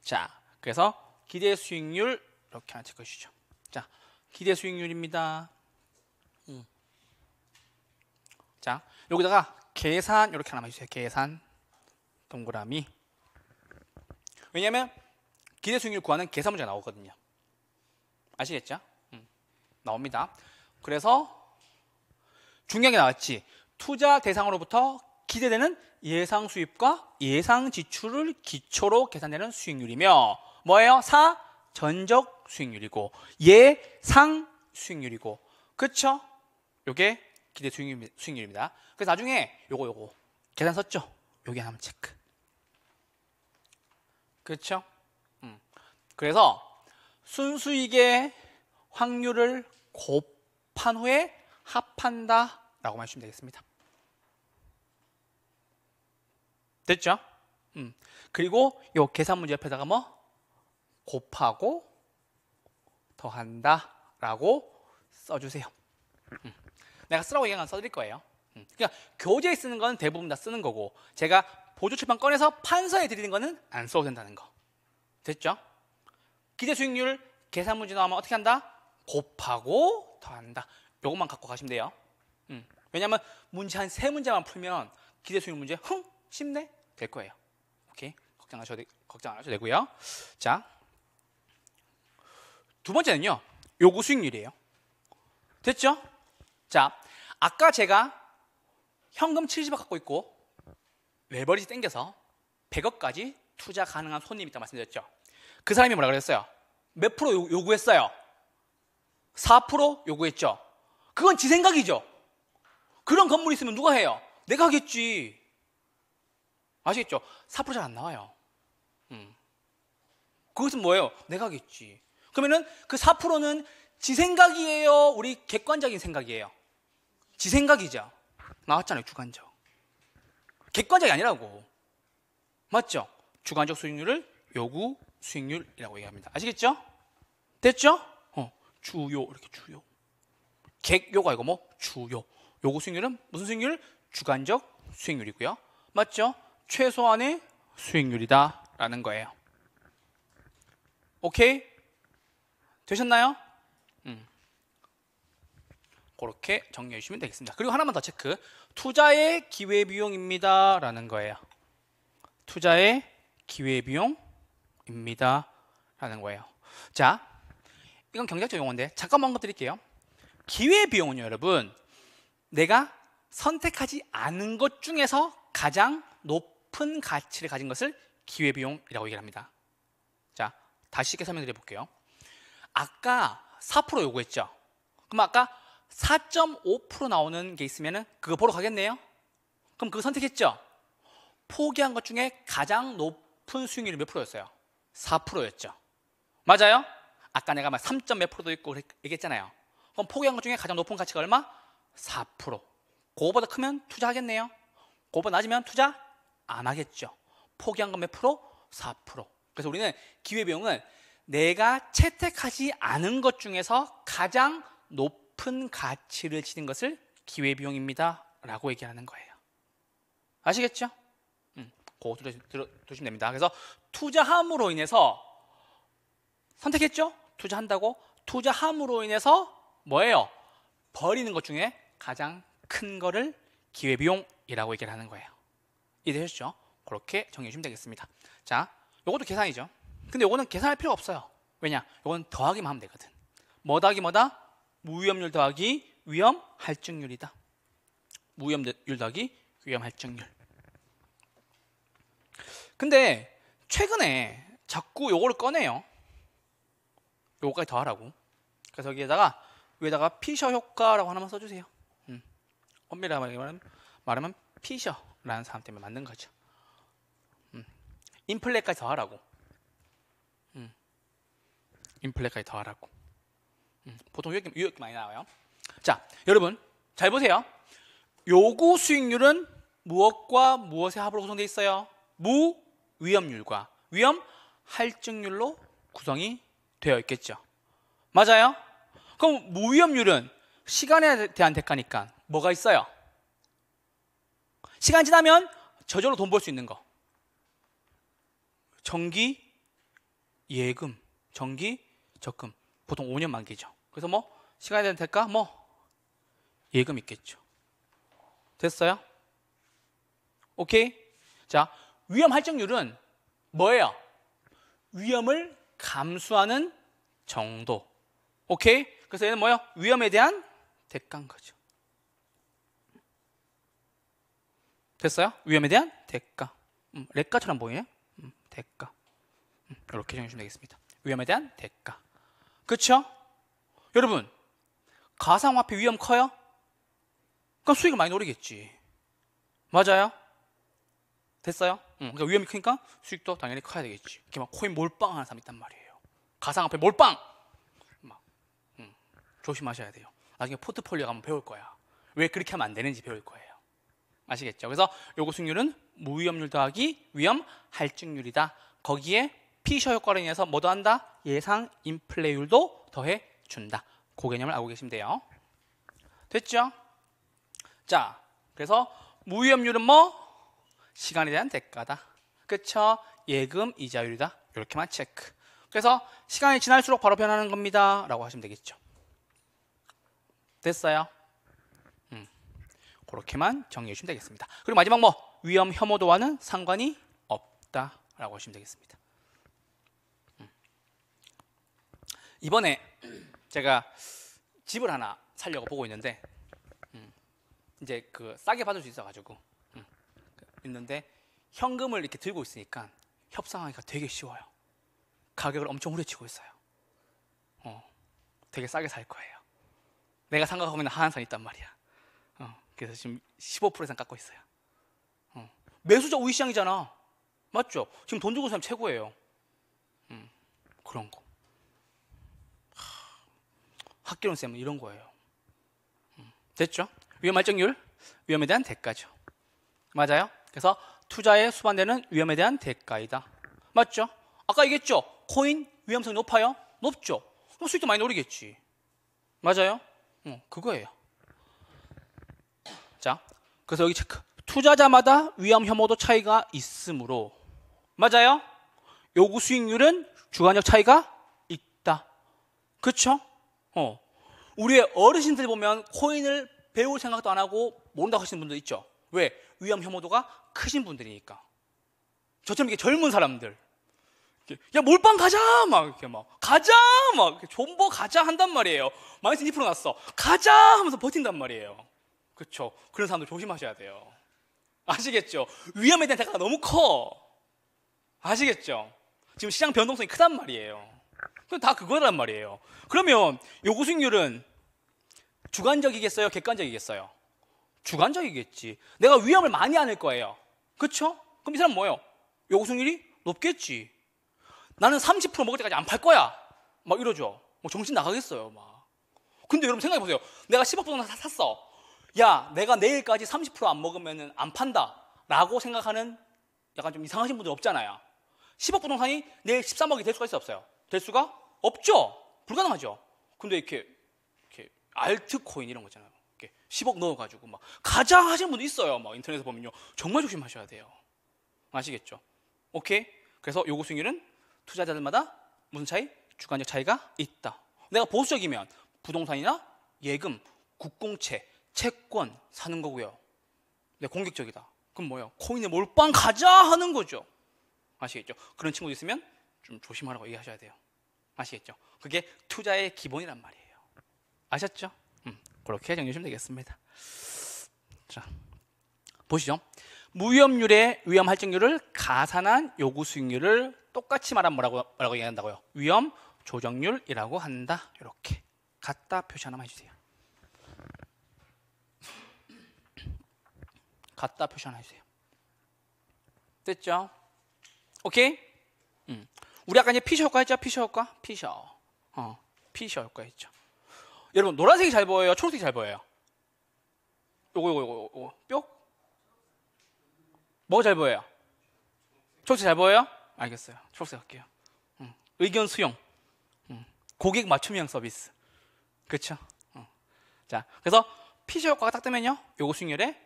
자, 그래서 기대 수익률 이렇게 하나 적어주시죠. 자, 기대 수익률입니다. 자, 여기다가 계산 이렇게 하나 해주세요. 계산 동그라미. 왜냐하면 기대 수익률 구하는 계산 문제 가 나오거든요. 아시겠죠? 음. 나옵니다. 그래서 중요한 게 나왔지. 투자 대상으로부터 기대되는 예상 수입과 예상 지출을 기초로 계산되는 수익률이며 뭐예요? 4 전적 수익률이고 예상 수익률이고 그쵸? 요게 기대 수익률입니다 그래서 나중에 요거 요거 계산 썼죠? 요게 하나만 체크 그쵸? 음. 그래서 순수익의 확률을 곱한 후에 합한다 라고 말씀면 되겠습니다 됐죠? 음. 그리고 요 계산 문제 옆에다가 뭐 곱하고 더한다 라고 써주세요 음. 내가 쓰라고 얘기한 건 써드릴 거예요 음. 그러니까 교재에 쓰는 건 대부분 다 쓰는 거고 제가 보조출판 꺼내서 판서에 드리는 거는 안 써도 된다는 거 됐죠? 기대 수익률 계산 문제 나오면 어떻게 한다? 곱하고 더한다 요것만 갖고 가시면 돼요 음. 왜냐하면 문제 한 세 문제만 풀면 기대 수익률 문제 흥 쉽네 될 거예요 오케이 걱정하셔도 걱정 안 하셔도 되고요 자두 번째는요. 요구 수익률이에요. 됐죠? 자, 아까 제가 현금 70억 갖고 있고 레버리지 땡겨서 100억까지 투자 가능한 손님이 있다 말씀드렸죠. 그 사람이 뭐라 그랬어요? 몇 프로 요구했어요? 4% 요구했죠. 그건 지 생각이죠. 그런 건물이 있으면 누가 해요? 내가 하겠지. 아시겠죠? 4%잘 안 나와요. 음. 그것은 뭐예요? 내가 하겠지. 그러면은 그 4%는 지 생각이에요. 우리 객관적인 생각이에요. 지 생각이죠. 나왔잖아요. 주관적. 객관적이 아니라고. 맞죠? 주관적 수익률을 요구 수익률이라고 얘기합니다. 아시겠죠? 됐죠? 어, 주요 이렇게 주요. 객요가 이거 뭐 주요. 요구 수익률은 무슨 수익률? 주관적 수익률이고요. 맞죠? 최소한의 수익률이다라는 거예요. 오케이? 되셨나요? 음. 그렇게 정리해 주시면 되겠습니다. 그리고 하나만 더 체크. 투자의 기회비용입니다. 라는 거예요. 투자의 기회비용입니다. 라는 거예요. 자, 이건 경제학적 용어인데 잠깐만 것드릴게요 기회비용은요, 여러분. 내가 선택하지 않은 것 중에서 가장 높은 가치를 가진 것을 기회비용이라고 얘기를 합니다. 자, 다시 쉽게 설명드려 볼게요. 아까 4% 요구했죠. 그럼 아까 4.5% 나오는 게 있으면 그거 보러 가겠네요. 그럼 그거 선택했죠. 포기한 것 중에 가장 높은 수익률이 몇 프로였어요? 4%였죠. 맞아요? 아까 내가 막 3. 몇 프로도 있고 얘기했잖아요. 그럼 포기한 것 중에 가장 높은 가치가 얼마? 4%. 그거보다 크면 투자하겠네요. 그거보다 낮으면 투자 안 하겠죠. 포기한 건 몇 프로? 4%. 그래서 우리는 기회비용은 내가 채택하지 않은 것 중에서 가장 높은 가치를 지는 것을 기회비용입니다. 라고 얘기하는 거예요. 아시겠죠? 음, 그거 들어, 두시면 됩니다. 그래서 투자함으로 인해서 선택했죠? 투자한다고? 투자함으로 인해서 뭐예요? 버리는 것 중에 가장 큰 거를 기회비용이라고 얘기를 하는 거예요. 이해되셨죠? 그렇게 정해주시면 리 되겠습니다. 자, 이것도 계산이죠. 근데 요거는 계산할 필요 없어요. 왜냐? 요건 더하기만 하면 되거든. 뭐 더하기 뭐다? 무위험률 더하기 위험 할증률이다. 무위험률 더하기 위험 할증률. 근데 최근에 자꾸 요거를 꺼내요. 요거까지 더하라고. 그래서 여기에다가 위에다가 피셔 효과라고 하나만 써주세요. 음. 엄밀하게 말하면, 말하면 피셔라는 사람 때문에 만든 거죠. 음. 인플레까지 더하라고. 인플레까지 더하라고. 음, 보통 요액, 요액 많이 나와요. 자, 여러분 잘 보세요. 요구 수익률은 무엇과 무엇의 합으로 구성되어 있어요? 무 위험률과 위험 할증률로 구성이 되어 있겠죠. 맞아요? 그럼 무위험률은 시간에 대한 대가니까 뭐가 있어요? 시간 지나면 저절로 돈 벌 수 있는 거. 정기 예금, 정기 적금 보통 5년 만기죠. 그래서 뭐 시간에 대한 대가 뭐 예금 있겠죠. 됐어요? 오케이? 자, 위험 할증률은 뭐예요? 위험을 감수하는 정도. 오케이? 그래서 얘는 뭐예요? 위험에 대한 대가인 거죠. 됐어요? 위험에 대한 대가. 음, 레가처럼 보이네요? 음, 대가. 음, 이렇게 정해주면 되겠습니다. 위험에 대한 대가. 그렇죠? 여러분 가상화폐 위험 커요? 그럼 수익을 많이 노리겠지. 맞아요? 됐어요? 응. 그러니까 위험이 크니까 수익도 당연히 커야 되겠지. 이렇게 막 코인 몰빵하는 사람 있단 말이에요. 가상화폐 몰빵! 막 응. 조심하셔야 돼요. 나중에 포트폴리오 가면 배울 거야. 왜 그렇게 하면 안 되는지 배울 거예요. 아시겠죠? 그래서 요거 수익률은 무위험률 더하기 위험 할증률이다. 거기에 피셔 효과로 인해서 뭐도 한다? 예상 인플레율도 더해 준다. 그 개념을 알고 계시면 돼요. 됐죠? 자, 그래서 무위험률은 뭐? 시간에 대한 대가다. 그쵸? 예금 이자율이다. 이렇게만 체크. 그래서 시간이 지날수록 바로 변하는 겁니다. 라고 하시면 되겠죠. 됐어요? 음, 그렇게만 정리해 주시면 되겠습니다. 그리고 마지막 뭐? 위험 혐오도와는 상관이 없다. 라고 하시면 되겠습니다. 이번에 제가 집을 하나 살려고 보고 있는데 음, 이제 그 싸게 받을 수 있어가지고 음, 있는데 현금을 이렇게 들고 있으니까 협상하기가 되게 쉬워요. 가격을 엄청 후려치고 있어요. 어, 되게 싸게 살 거예요. 내가 생각하고 있는 하한선 있단 말이야. 어, 그래서 지금 15% 이상 깎고 있어요. 어, 매수자 우위 시장이잖아. 맞죠? 지금 돈 주고 사면 최고예요. 음, 그런 거. 학교론 쌤은 이런 거예요. 음, 됐죠? 위험 발생률, 위험에 대한 대가죠. 맞아요? 그래서 투자에 수반되는 위험에 대한 대가이다. 맞죠? 아까 얘기했죠? 코인 위험성 높아요? 높죠? 그럼 수익도 많이 노리겠지. 맞아요? 어, 그거예요. 자, 그래서 여기 체크. 투자자마다 위험 혐오도 차이가 있으므로 맞아요? 요구 수익률은 주관적 차이가 있다. 그쵸? 어. 우리의 어르신들 보면 코인을 배울 생각도 안 하고 모른다고 하시는 분도 있죠. 왜? 위험 혐오도가 크신 분들이니까. 저처럼 이게 렇 젊은 사람들. 야, 몰빵 가자! 막 이렇게 막. 가자! 막. 존버 가자! 한단 말이에요. 마이너스 2% 났어. 가자! 하면서 버틴단 말이에요. 그렇죠 그런 사람들 조심하셔야 돼요. 아시겠죠? 위험에 대한 대가가 너무 커. 아시겠죠? 지금 시장 변동성이 크단 말이에요. 그건 다 그거란 말이에요. 그러면 요구승률은 주관적이겠어요? 객관적이겠어요? 주관적이겠지. 내가 위험을 많이 안을 거예요. 그쵸? 그럼 이 사람 뭐예요? 요구승률이 높겠지. 나는 30% 먹을 때까지 안 팔 거야. 막 이러죠. 뭐 정신 나가겠어요. 막. 근데 여러분 생각해 보세요. 내가 10억보다 부 샀어. 야, 내가 내일까지 30%안 먹으면 안 판다. 라고 생각하는 약간 좀 이상하신 분들 없잖아요. 10억 부동산이 내일 13억이 될 수가 있어 없어요. 될 수가 없죠. 불가능하죠. 근데 이렇게 이렇게 알트코인 이런 거잖아요 이렇게 10억 넣어 가지고 막가자 하시는 분도 있어요. 막 인터넷에 보면요. 정말 조심하셔야 돼요. 아시겠죠? 오케이. 그래서 요구 수익률은 투자자들마다 무슨 차이? 주관적 차이가 있다. 내가 보수적이면 부동산이나 예금, 국공채, 채권 사는 거고요. 내 네, 공격적이다. 그럼 뭐예요? 코인에 몰빵 가자 하는 거죠. 아시겠죠? 그런 친구 있으면 좀 조심하라고 얘기하셔야 돼요. 아시겠죠? 그게 투자의 기본이란 말이에요. 아셨죠? 음, 그렇게 정리하시면 되겠습니다. 자, 보시죠. 무위험률의 위험 할증률을 가산한 요구 수익률을 똑같이 말하면 뭐라고, 뭐라고 얘기한다고요? 위험 조정률이라고 한다. 이렇게 갖다 표시 하나만 해주세요. 갖다 표시 하나 해주세요. 됐죠? 오케이? 음. 우리 아까 이제 피셔과 했죠? 피셔과? 피셔. 어, 피셔과 했죠. 여러분, 노란색이 잘 보여요? 초록색이 잘 보여요? 요거, 요거, 요거, 요거. 뿅? 뭐가 잘 보여요? 초록색 잘 보여요? 알겠어요. 초록색 할게요. 음. 의견 수용. 음. 고객 맞춤형 서비스. 그쵸죠 음. 자, 그래서 피셔 효과가 딱 뜨면요. 요거 수익률에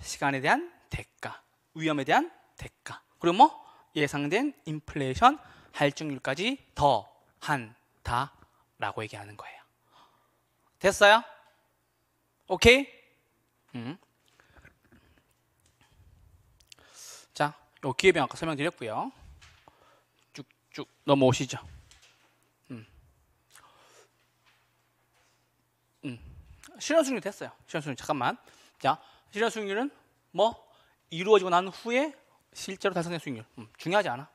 시간에 대한 대가, 위험에 대한 대가, 그리고 뭐 예상된 인플레이션 할증률까지 더한다라고 얘기하는 거예요. 됐어요? 오케이? 음. 자, 요기회병 아까 설명드렸고요. 쭉쭉 넘어오시죠. 음. 음. 실현수익률 됐어요. 실현수익률 잠깐만. 자, 실현수익률은 뭐 이루어지고 난 후에 실제로 달성된 수익률. 음, 중요하지 않아.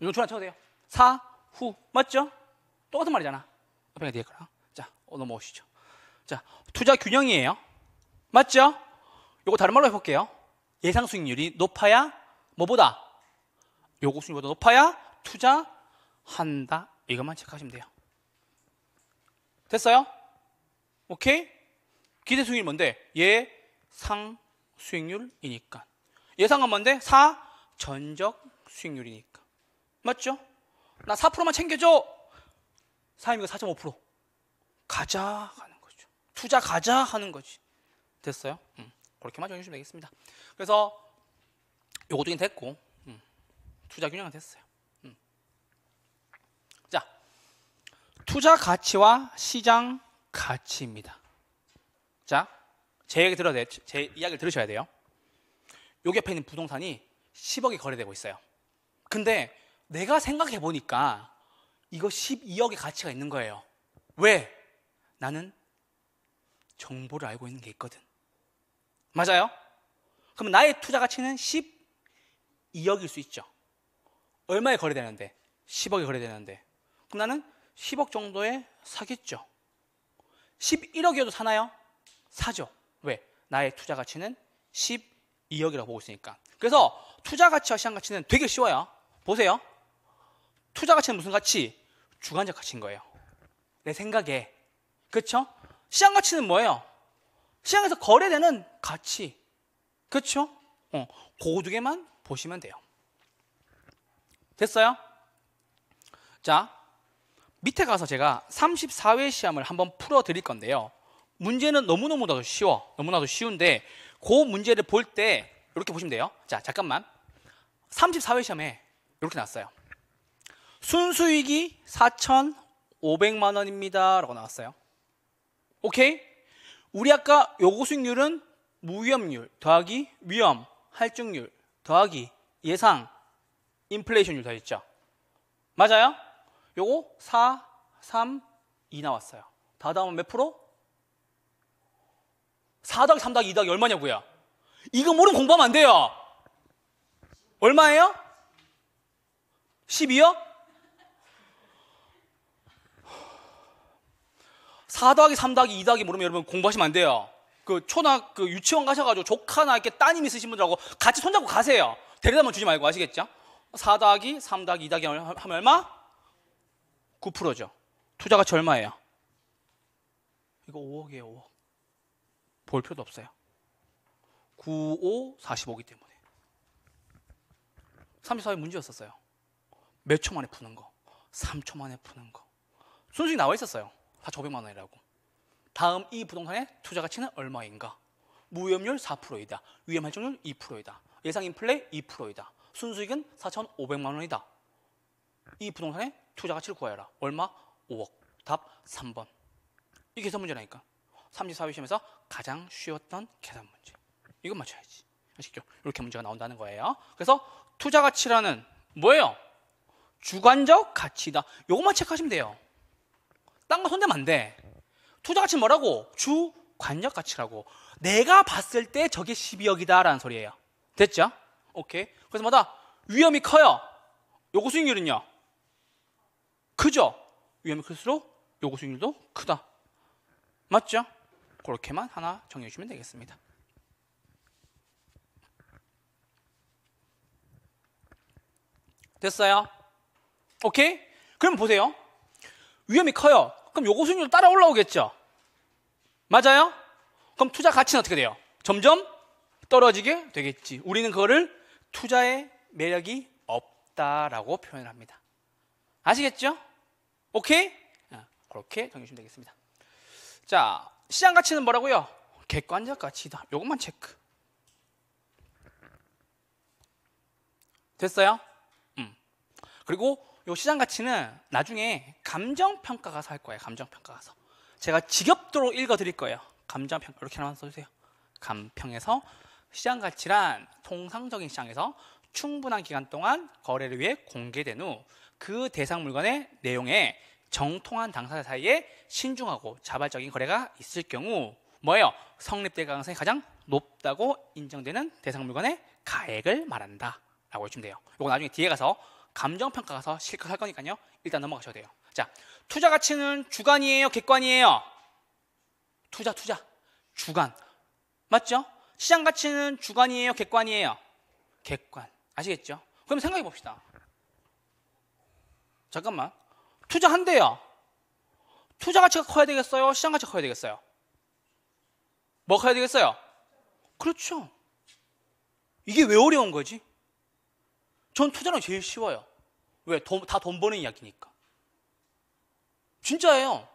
이거 줄안 쳐도 돼요. 사, 후. 맞죠? 똑같은 말이잖아. 앞에가 뒤에 거랑. 자, 어, 넘어오시죠. 자, 투자 균형이에요. 맞죠? 요거 다른 말로 해볼게요. 예상 수익률이 높아야 뭐보다? 요거 수익보다 높아야 투자한다. 이것만 체크하시면 돼요. 됐어요? 오케이? 기대 수익률 뭔데? 예상 수익률이니까. 예상은 뭔데? 사 전적 수익률이니까. 맞죠? 나 4%만 챙겨줘. 사임이가 4.5%. 가자 하는 거죠. 투자 가자 하는 거지. 됐어요? 음, 그렇게만 정해주시면 되겠습니다. 그래서 요거 중에 됐고 음, 투자 균형은 됐어요. 음. 투자 가치와 시장 가치입니다. 자, 제 얘기 들어야 돼. 제 이야기를 들으셔야 돼요. 요 옆에 있는 부동산이 10억이 거래되고 있어요. 근데 내가 생각해 보니까 이거 12억의 가치가 있는 거예요. 왜? 나는 정보를 알고 있는 게 있거든. 맞아요? 그럼 나의 투자 가치는 12억일 수 있죠. 얼마에 거래되는데? 10억에 거래되는데. 그럼 나는 10억 정도에 사겠죠. 11억이어도 사나요? 사죠. 왜? 나의 투자 가치는 12억이라고 보고 있으니까. 그래서 투자 가치와 시장 가치는 되게 쉬워요. 보세요. 투자 가치는 무슨 가치? 주관적 가치인 거예요. 내 생각에. 그렇죠? 시장 가치는 뭐예요? 시장에서 거래되는 가치. 그렇죠? 어, 그두 개만 보시면 돼요. 됐어요? 자, 밑에 가서 제가 34회 시험을 한번 풀어 드릴 건데요. 문제는 너무너무나도 쉬워. 너무나도 쉬운데 그 문제를 볼 때 이렇게 보시면 돼요. 자, 잠깐만. 34회 시험에 이렇게 나왔어요. 순수익이 4,500만 원입니다. 라고 나왔어요. 오케이? 우리 아까 요구 수익률은 무위험률 더하기 위험, 할증률 더하기 예상, 인플레이션율 다했죠 맞아요? 요거 4, 3, 2 나왔어요. 다 다음은 몇 프로? 4 더하기 3 더하기 2 더하기 얼마냐고요? 이거 모르면 공부하면 안 돼요. 얼마예요? 1 2억 4 더하기 3 더하기 2 더하기 모르면 여러분 공부하시면 안 돼요. 그 초등 그 유치원 가셔가지고 조카나 이렇게 따님 있으신 분들하고 같이 손잡고 가세요. 데려다만 주지 말고 아시겠죠? 4 더하기 3 더하기 2 더하기 하면 얼마? 9%죠. 투자 가치 얼마예요? 이거 5억이에요, 5억. 볼 필요도 없어요. 9, 5, 45이기 때문에. 3 4의 문제였었어요. 몇 초 만에 푸는 거. 3초 만에 푸는 거. 순수히 나와 있었어요. 4,500만 원이라고. 다음 이 부동산의 투자 가치는 얼마인가? 무위험률 4%이다. 위험 할증률 2%이다. 예상 인플레 2%이다. 순수익은 4,500만 원이다. 이 부동산의 투자 가치를 구하라 얼마? 5억. 답 3번. 이 계산 문제라니까. 34위 시험에서 가장 쉬웠던 계산 문제. 이건 맞춰야지. 아시죠? 이렇게 문제가 나온다는 거예요. 그래서 투자 가치라는 뭐예요? 주관적 가치다. 요것만 체크하시면 돼요. 딴거 손대면 안 돼. 투자 가치 뭐라고? 주 관역 가치라고. 내가 봤을 때 저게 12억이다라는 소리예요. 됐죠? 오케이. 그래서 뭐다? 위험이 커요. 요거 수익률은요? 크죠? 위험이 클수록 요거 수익률도 크다. 맞죠? 그렇게만 하나 정해 주시면 되겠습니다. 됐어요? 오케이? 그럼 보세요. 위험이 커요. 그럼 요거 수익률 따라 올라오겠죠? 맞아요? 그럼 투자 가치는 어떻게 돼요? 점점 떨어지게 되겠지. 우리는 그거를 투자의 매력이 없다라고 표현을 합니다. 아시겠죠? 오케이? 아, 그렇게 정해주시면 되겠습니다. 자, 시장 가치는 뭐라고요? 객관적 가치다. 요것만 체크. 됐어요? 그리고 이 시장 가치는 나중에 감정 평가가서 할 거예요. 감정 평가가서. 제가 직겹도록 읽어 드릴 거예요. 감정 평가 이렇게 하나만 써 주세요. 감평에서 시장 가치란 통상적인 시장에서 충분한 기간 동안 거래를 위해 공개된 후 그 대상 물건의 내용에 정통한 당사자 사이에 신중하고 자발적인 거래가 있을 경우 뭐예요? 성립될 가능성이 가장 높다고 인정되는 대상 물건의 가액을 말한다 라고 해주면 돼요 이거 나중에 뒤에 가서 감정평가 가서 실컷 할 거니까요. 일단 넘어가셔도 돼요. 자, 투자 가치는 주관이에요, 객관이에요? 투자, 투자. 주관. 맞죠? 시장 가치는 주관이에요, 객관이에요? 객관. 아시겠죠? 그럼 생각해 봅시다. 잠깐만. 투자한대요. 투자 가치가 커야 되겠어요? 시장 가치가 커야 되겠어요? 뭐 커야 되겠어요? 그렇죠. 이게 왜 어려운 거지? 전 투자는 제일 쉬워요. 왜? 다 돈 버는 이야기니까. 진짜예요.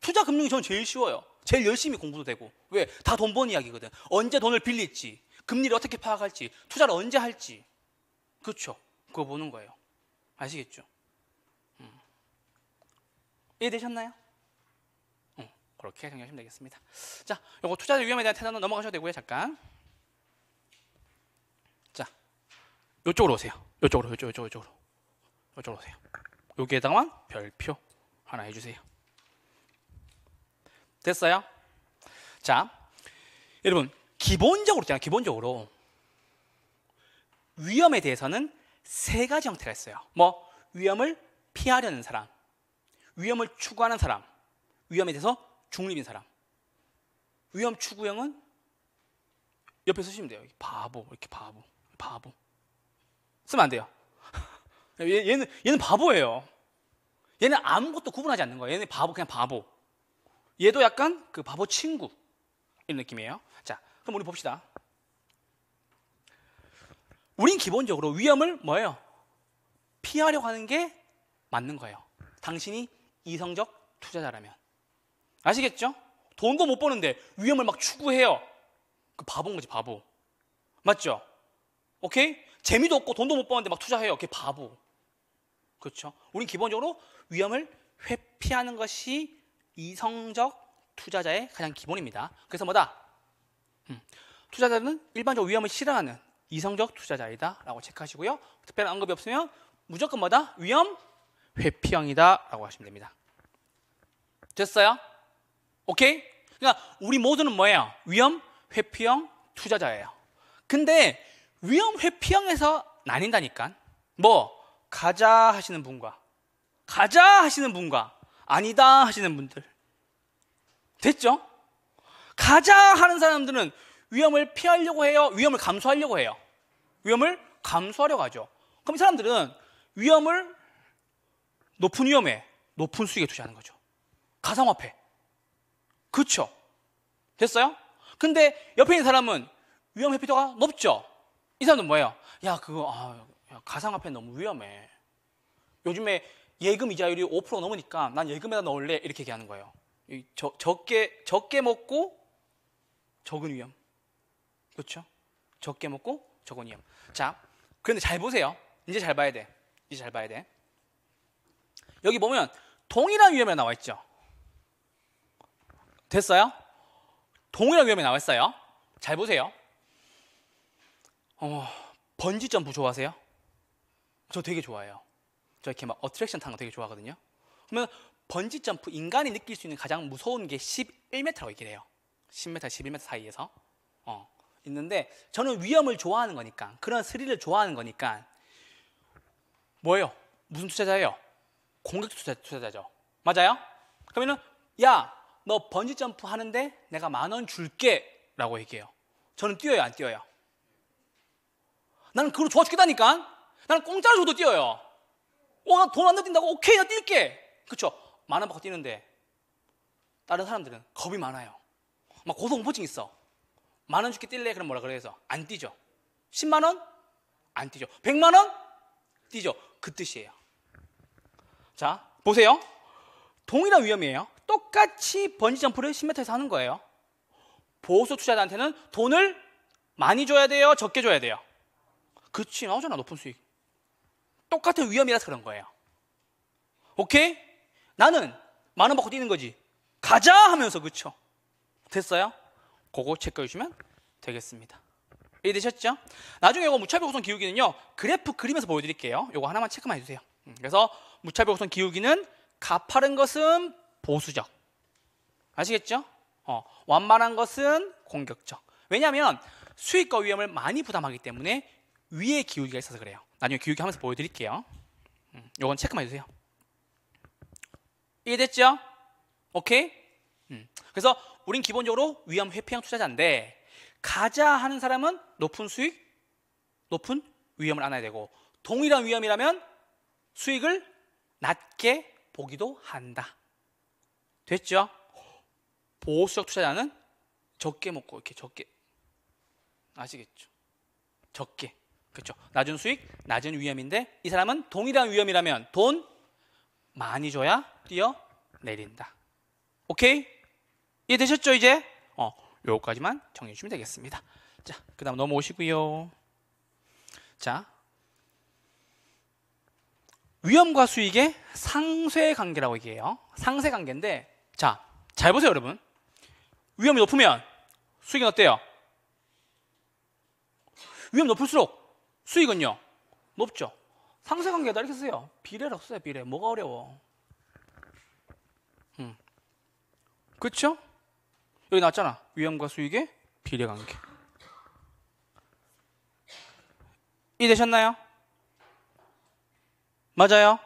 투자 금융이 전 제일 쉬워요. 제일 열심히 공부도 되고. 왜? 다 돈 버는 이야기거든. 언제 돈을 빌릴지, 금리를 어떻게 파악할지, 투자를 언제 할지. 그렇죠. 그거 보는 거예요. 아시겠죠? 음. 이해되셨나요? 음, 그렇게 생각하시면 되겠습니다. 자, 요거 투자 위험에 대한 태단은 넘어가셔도 되고요. 잠깐. 이쪽으로 오세요. 이쪽으로, 이쪽, 이쪽, 이쪽으로, 이쪽으로 오세요. 여기에다만 별표 하나 해주세요. 됐어요? 자, 여러분 기본적으로 제가 기본적으로 위험에 대해서는 세 가지 형태가 있어요. 뭐 위험을 피하려는 사람, 위험을 추구하는 사람, 위험에 대해서 중립인 사람. 위험 추구형은 옆에 서시면 돼요. 바보, 이렇게 바보, 바보. 쓰면 안 돼요. 얘는, 얘는 바보예요. 얘는 아무것도 구분하지 않는 거예요. 얘는 바보, 그냥 바보. 얘도 약간 그 바보 친구. 이런 느낌이에요. 자, 그럼 우리 봅시다. 우린 기본적으로 위험을 뭐예요? 피하려고 하는 게 맞는 거예요. 당신이 이성적 투자자라면. 아시겠죠? 돈도 못 버는데 위험을 막 추구해요. 그 바보인 거지, 바보. 맞죠? 오케이? 재미도 없고 돈도 못 버는데 막 투자해요. 그게 바보. 그렇죠? 우린 기본적으로 위험을 회피하는 것이 이성적 투자자의 가장 기본입니다. 그래서 뭐다? 음, 투자자는 일반적으로 위험을 싫어하는 이성적 투자자이다라고 체크하시고요. 특별한 언급이 없으면 무조건 뭐다? 위험 회피형이다라고 하시면 됩니다. 됐어요? 오케이? 그러니까 우리 모두는 뭐예요? 위험 회피형 투자자예요. 근데 위험 회피형에서 나뉜다니까. 뭐 가자 하시는 분과 가자 하시는 분과 아니다 하시는 분들 됐죠? 가자 하는 사람들은 위험을 피하려고 해요. 위험을 감수하려고 해요. 위험을 감수하려고 하죠. 그럼 이 사람들은 위험을 높은 위험에 높은 수익에 투자하는 거죠. 가상화폐. 그렇죠? 됐어요? 근데 옆에 있는 사람은 위험 회피도가 높죠. 이 사람은 뭐예요? 야 그거 아, 가상화폐 너무 위험해. 요즘에 예금 이자율이 5% 넘으니까 난 예금에다 넣을래 이렇게 얘기하는 거예요. 저, 적게 적게 먹고 적은 위험. 그렇죠? 적게 먹고 적은 위험. 자, 그런데 잘 보세요. 이제 잘 봐야 돼. 이제 잘 봐야 돼. 여기 보면 동일한 위험에 나와 있죠. 됐어요? 동일한 위험에 나와 있어요. 잘 보세요. 어, 번지 점프 좋아하세요? 저 되게 좋아해요. 저 이렇게 막 어트랙션 타는 거 되게 좋아하거든요. 그러면 번지 점프 인간이 느낄 수 있는 가장 무서운 게 11m라고 얘기를 해요. 10m, 11m 사이에서 어, 있는데 저는 위험을 좋아하는 거니까 그런 스릴을 좋아하는 거니까 뭐예요? 무슨 투자자예요? 공격 투자, 투자자죠. 맞아요? 그러면은 야, 너 번지 점프 하는데 내가 만 원 줄게라고 얘기해요. 저는 뛰어요, 안 뛰어요? 나는 그걸 좋아 죽겠다니까. 나는 공짜로 줘도 뛰어요. 어, 나돈 안 내뛴다고? 오케이, 나 뛸게. 그쵸? 만 원 받고 뛰는데, 다른 사람들은 겁이 많아요. 막 고소공포증 있어. 만 원죽게 뛸래? 그럼 뭐라 그래서? 안 뛰죠. 10만원? 안 뛰죠. 100만원? 뛰죠. 그 뜻이에요. 자, 보세요. 동일한 위험이에요. 똑같이 번지점프를 10m에서 하는 거예요. 보수 투자자한테는 돈을 많이 줘야 돼요? 적게 줘야 돼요? 그치 나오잖아 높은 수익. 똑같은 위험이라서 그런 거예요. 오케이? 나는 만원 받고 뛰는 거지. 가자 하면서 그쵸? 됐어요? 그거 체크해주시면 되겠습니다. 이해되셨죠? 나중에 이거 무차별 곡선 기울기는요 그래프 그리면서 보여드릴게요. 이거 하나만 체크만 해주세요. 음, 그래서 무차별 곡선 기울기는 가파른 것은 보수적. 아시겠죠? 어, 완만한 것은 공격적. 왜냐하면 수익과 위험을 많이 부담하기 때문에 위에 기울기가 있어서 그래요. 나중에 기울기 하면서 보여드릴게요. 음, 요건 체크만 해주세요. 이해됐죠? 오케이? 음. 그래서 우린 기본적으로 위험 회피형 투자자인데 가자 하는 사람은 높은 수익, 높은 위험을 안아야 되고 동일한 위험이라면 수익을 낮게 보기도 한다. 됐죠? 보수적 투자자는 적게 먹고 이렇게 적게 아시겠죠? 적게 그렇죠. 낮은 수익, 낮은 위험인데 이 사람은 동일한 위험이라면 돈 많이 줘야 뛰어내린다. 오케이? 이해되셨죠 이제? 어, 요거까지만 정리해 주시면 되겠습니다. 자, 그 다음 넘어오시고요. 자, 위험과 수익의 상쇄 관계라고 얘기해요. 상쇄 관계인데 자, 잘 보세요 여러분. 위험이 높으면 수익은 어때요? 위험 높을수록 수익은요? 높죠? 상세관계다 이렇게 쓰세요. 비례라고 써요. 비례. 뭐가 어려워? 음. 그쵸? 여기 나왔잖아. 위험과 수익의 비례관계. 이해되셨나요? 맞아요?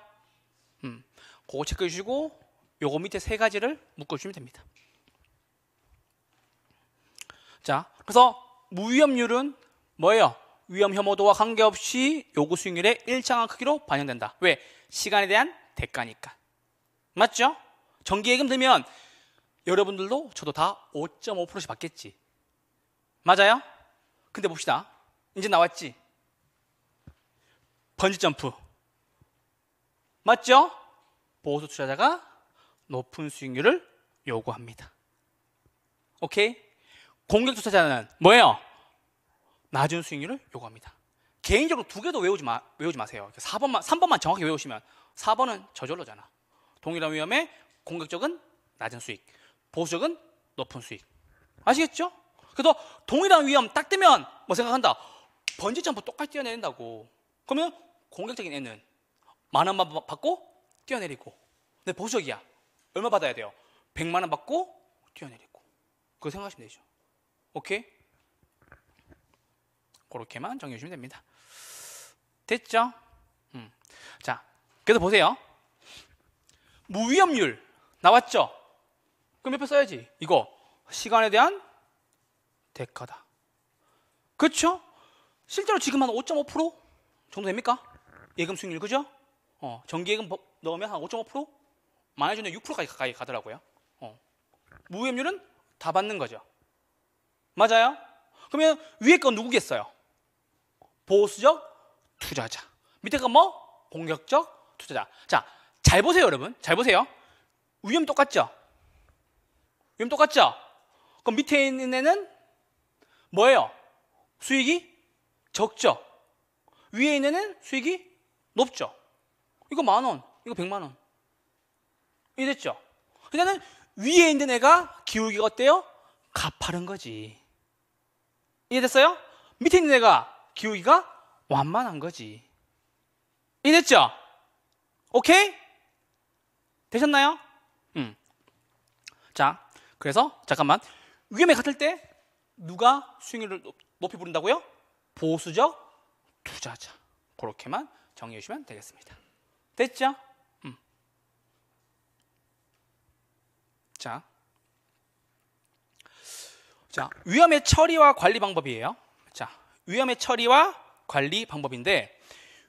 음. 그거 체크해주시고 요거 밑에 세 가지를 묶어주시면 됩니다. 자, 그래서 무위험률은 뭐예요? 위험 혐오도와 관계없이 요구 수익률의 일정한 크기로 반영된다. 왜? 시간에 대한 대가니까. 맞죠? 정기예금 들면 여러분들도 저도 다 5.5%씩 받겠지. 맞아요? 근데 봅시다. 이제 나왔지? 번지점프. 맞죠? 보수 투자자가 높은 수익률을 요구합니다. 오케이? 공격 투자자는 뭐예요? 낮은 수익률을 요구합니다. 개인적으로 두 개도 외우지, 마, 외우지 마세요. 4번만, 3번만 정확히 외우시면 4번은 저절로잖아. 동일한 위험에 공격적은 낮은 수익, 보수적은 높은 수익. 아시겠죠? 그래서 동일한 위험 딱 뜨면 뭐 생각한다. 번지점프 똑같이 뛰어내린다고. 그러면 공격적인 애는 만 원만 받고 뛰어내리고. 근데 보수적이야. 얼마 받아야 돼요? 100만 원 받고 뛰어내리고. 그거 생각하시면 되죠. 오케이? 그렇게만 정해주시면 됩니다. 됐죠? 음. 자, 그래서 보세요. 무위험률 나왔죠? 그럼 옆에 써야지. 이거 시간에 대한 대가다. 그렇죠? 실제로 지금 한 5.5% 정도 됩니까? 예금 수익률 그죠? 어, 정기예금 넣으면 한 5.5%? 만해주면 6%까지 가까이 가더라고요. 어. 무위험률은 다 받는 거죠. 맞아요? 그러면 위에 건 누구겠어요? 보수적 투자자. 밑에가 뭐? 공격적 투자자. 자, 잘 보세요, 여러분. 잘 보세요. 위험 똑같죠? 위험 똑같죠? 그럼 밑에 있는 애는 뭐예요? 수익이 적죠? 위에 있는 애는 수익이 높죠? 이거 만 원, 이거 백만 원. 이됐죠 그러니까는 위에 있는 애가 기울기가 어때요? 가파른 거지. 이해됐어요? 밑에 있는 애가 기우기가 완만한 거지. 이해죠 오케이? 되셨나요? 음. 자, 그래서 잠깐만. 위험에 같을 때 누가 수익률을 높이 부른다고요? 보수적 투자자. 그렇게만 정리해 주시면 되겠습니다. 됐죠? 음. 자. 자, 위험의 처리와 관리 방법이에요. 자, 위험의 처리와 관리 방법인데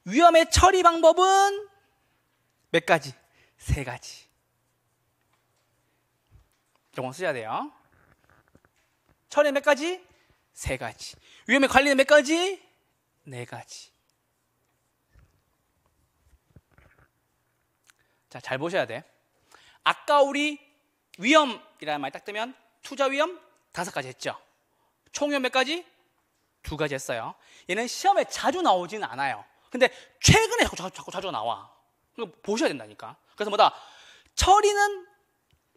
위험의 처리 방법은 몇 가지? 세 가지. 이 영어 쓰셔야 돼요. 처리 몇 가지? 세 가지. 위험의 관리는 몇 가지? 네 가지. 자, 잘 보셔야 돼. 아까 우리 위험이라는 말이 딱 뜨면 투자 위험 다섯 가지 했죠. 총위험 몇 가지? 두 가지 했어요. 얘는 시험에 자주 나오진 않아요. 근데 최근에 자꾸, 자꾸 자주 나와. 보셔야 된다니까. 그래서 뭐다? 처리는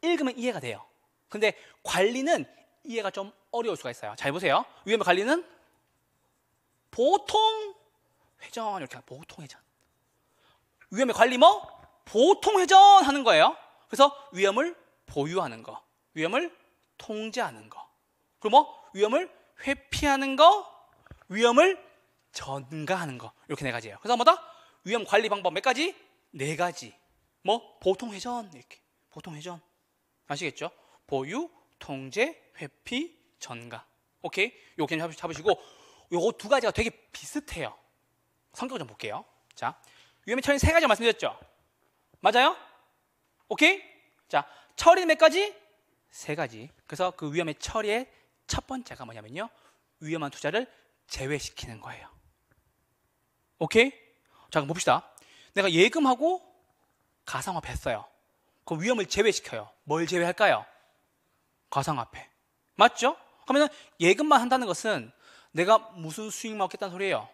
읽으면 이해가 돼요. 근데 관리는 이해가 좀 어려울 수가 있어요. 잘 보세요. 위험의 관리는 보통 회전 이렇게 보통 회전. 위험의 관리 뭐 보통 회전하는 거예요. 그래서 위험을 보유하는 거, 위험을 통제하는 거, 그리고 뭐 위험을 회피하는 거, 위험을 전가하는 거 이렇게 네 가지예요. 그래서 뭐다? 위험 관리 방법 몇 가지? 네 가지. 뭐 보통 회전 이렇게 보통 회전 아시겠죠? 보유, 통제, 회피, 전가. 오케이? 요 개념 잡으시고 요거 두 가지가 되게 비슷해요. 성격을 좀 볼게요. 자, 위험의 처리 세 가지 말씀드렸죠? 맞아요? 오케이? 자, 처리 는몇 가지? 세 가지. 그래서 그 위험의 처리의 첫 번째가 뭐냐면요. 위험한 투자를 제외시키는 거예요. 오케이? 자, 그럼 봅시다. 내가 예금하고 가상화폐 했어요. 그 위험을 제외시켜요. 뭘 제외할까요? 가상화폐. 맞죠? 그러면 예금만 한다는 것은 내가 무슨 수익만 얻겠다는 소리예요.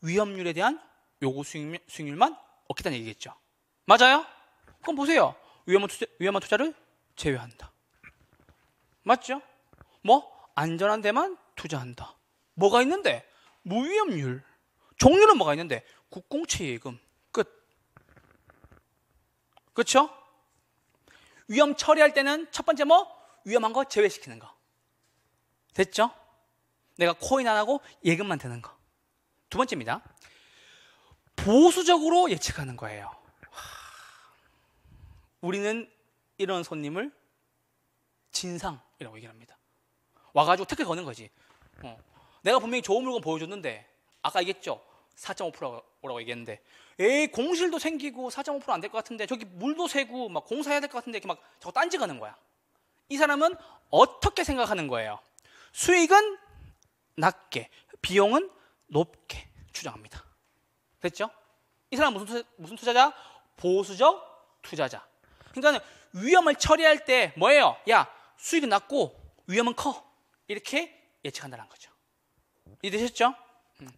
무위험률에 대한 요구 수익, 수익률만 얻겠다는 얘기겠죠. 맞아요? 그럼 보세요. 위험한, 투자, 위험한 투자를 제외한다. 맞죠? 뭐? 안전한 데만 투자한다. 뭐가 있는데? 무위험률. 종류는 뭐가 있는데? 국공채 예금. 끝. 그렇죠? 위험 처리할 때는 첫 번째 뭐? 위험한 거 제외시키는 거. 됐죠? 내가 코인 안 하고 예금만 드는 거. 두 번째입니다. 보수적으로 예측하는 거예요. 우리는 이런 손님을 진상이라고 얘기 합니다. 와가지고 택배 거는 거지. 어. 내가 분명히 좋은 물건 보여줬는데 아까 얘기했죠. 4.5%라고 얘기했는데 에이 공실도 생기고 4.5%안 될 것 같은데 저기 물도 새고 막 공사해야 될 것 같은데 이렇게 막 저거 딴지 가는 거야. 이 사람은 어떻게 생각하는 거예요? 수익은 낮게, 비용은 높게 추정합니다. 됐죠? 이 사람 무슨 무슨 투자자? 보수적 투자자. 그러니까 위험을 처리할 때 뭐예요? 야 수익은 낮고 위험은 커 이렇게 예측한다는 거죠. 이해되셨죠? 음.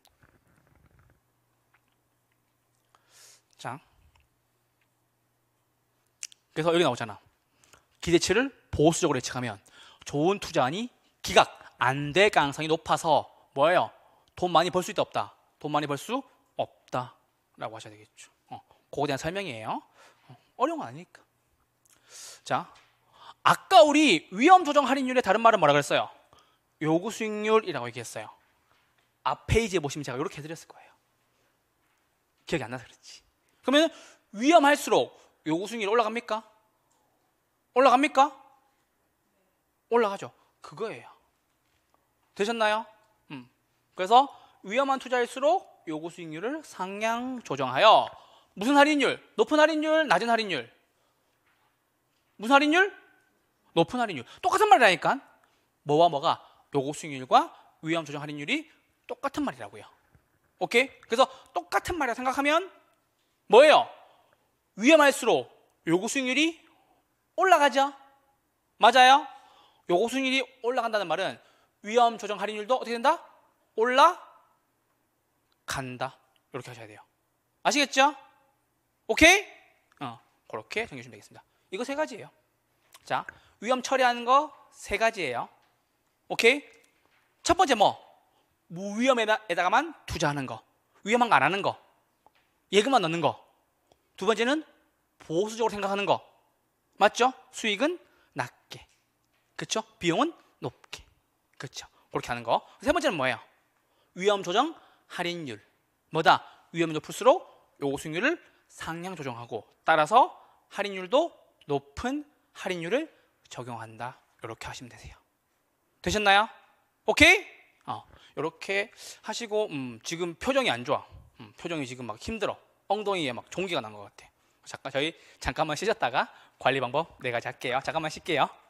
자, 그래서 여기 나오잖아. 기대치를 보수적으로 예측하면 좋은 투자니 기각 안 될 가능성이 높아서 뭐예요? 돈 많이 벌 수 있다 없다. 돈 많이 벌 수 없다라고 하셔야 되겠죠. 어, 그거에 대한 설명이에요. 어, 어려운 거 아니니까. 자, 아까 우리 위험 조정 할인율의 다른 말은 뭐라 그랬어요? 요구 수익률이라고 얘기했어요. 앞 페이지에 보시면 제가 이렇게 해드렸을 거예요. 기억이 안 나서 그렇지. 그러면 위험할수록 요구순위로 올라갑니까? 올라갑니까? 올라가죠. 그거예요. 되셨나요? 음. 그래서 위험한 투자일수록 요구 수익률을 상향 조정하여 무슨 할인율? 높은 할인율, 낮은 할인율. 무슨 할인율? 높은 할인율. 똑같은 말이라니까. 뭐와 뭐가 요구 수익률과 위험 조정 할인율이 똑같은 말이라고요. 오케이? 그래서 똑같은 말이라 고 생각하면 뭐예요? 위험할수록 요구 수익률이 올라가죠. 맞아요? 요구 수익률이 올라간다는 말은 위험 조정 할인율도 어떻게 된다? 올라간다. 이렇게 하셔야 돼요. 아시겠죠? 오케이? 어, 그렇게 정해주시면 되겠습니다. 이거 세 가지예요. 자, 위험 처리하는 거 세 가지예요. 오케이? 첫 번째 뭐? 무 뭐 위험에다가만 투자하는 거 위험한 거 안 하는 거 예금만 넣는 거 두 번째는 보수적으로 생각하는 거 맞죠? 수익은 낮게 그렇죠? 비용은 높게 그렇죠? 그렇게 하는 거 세 번째는 뭐예요? 위험 조정 할인율 뭐다? 위험이 높을수록 요거 수익률을 상향 조정하고 따라서 할인율도 높은 할인율을 적용한다 이렇게 하시면 되세요 되셨나요? 오케이? 아, 이렇게 하시고 음, 지금 표정이 안 좋아. 음, 표정이 지금 막 힘들어. 엉덩이에 막 종기가 난 것 같아. 잠깐 저희 잠깐만 쉬셨다가 관리 방법 내 가지 할게요. 잠깐만 쉴게요.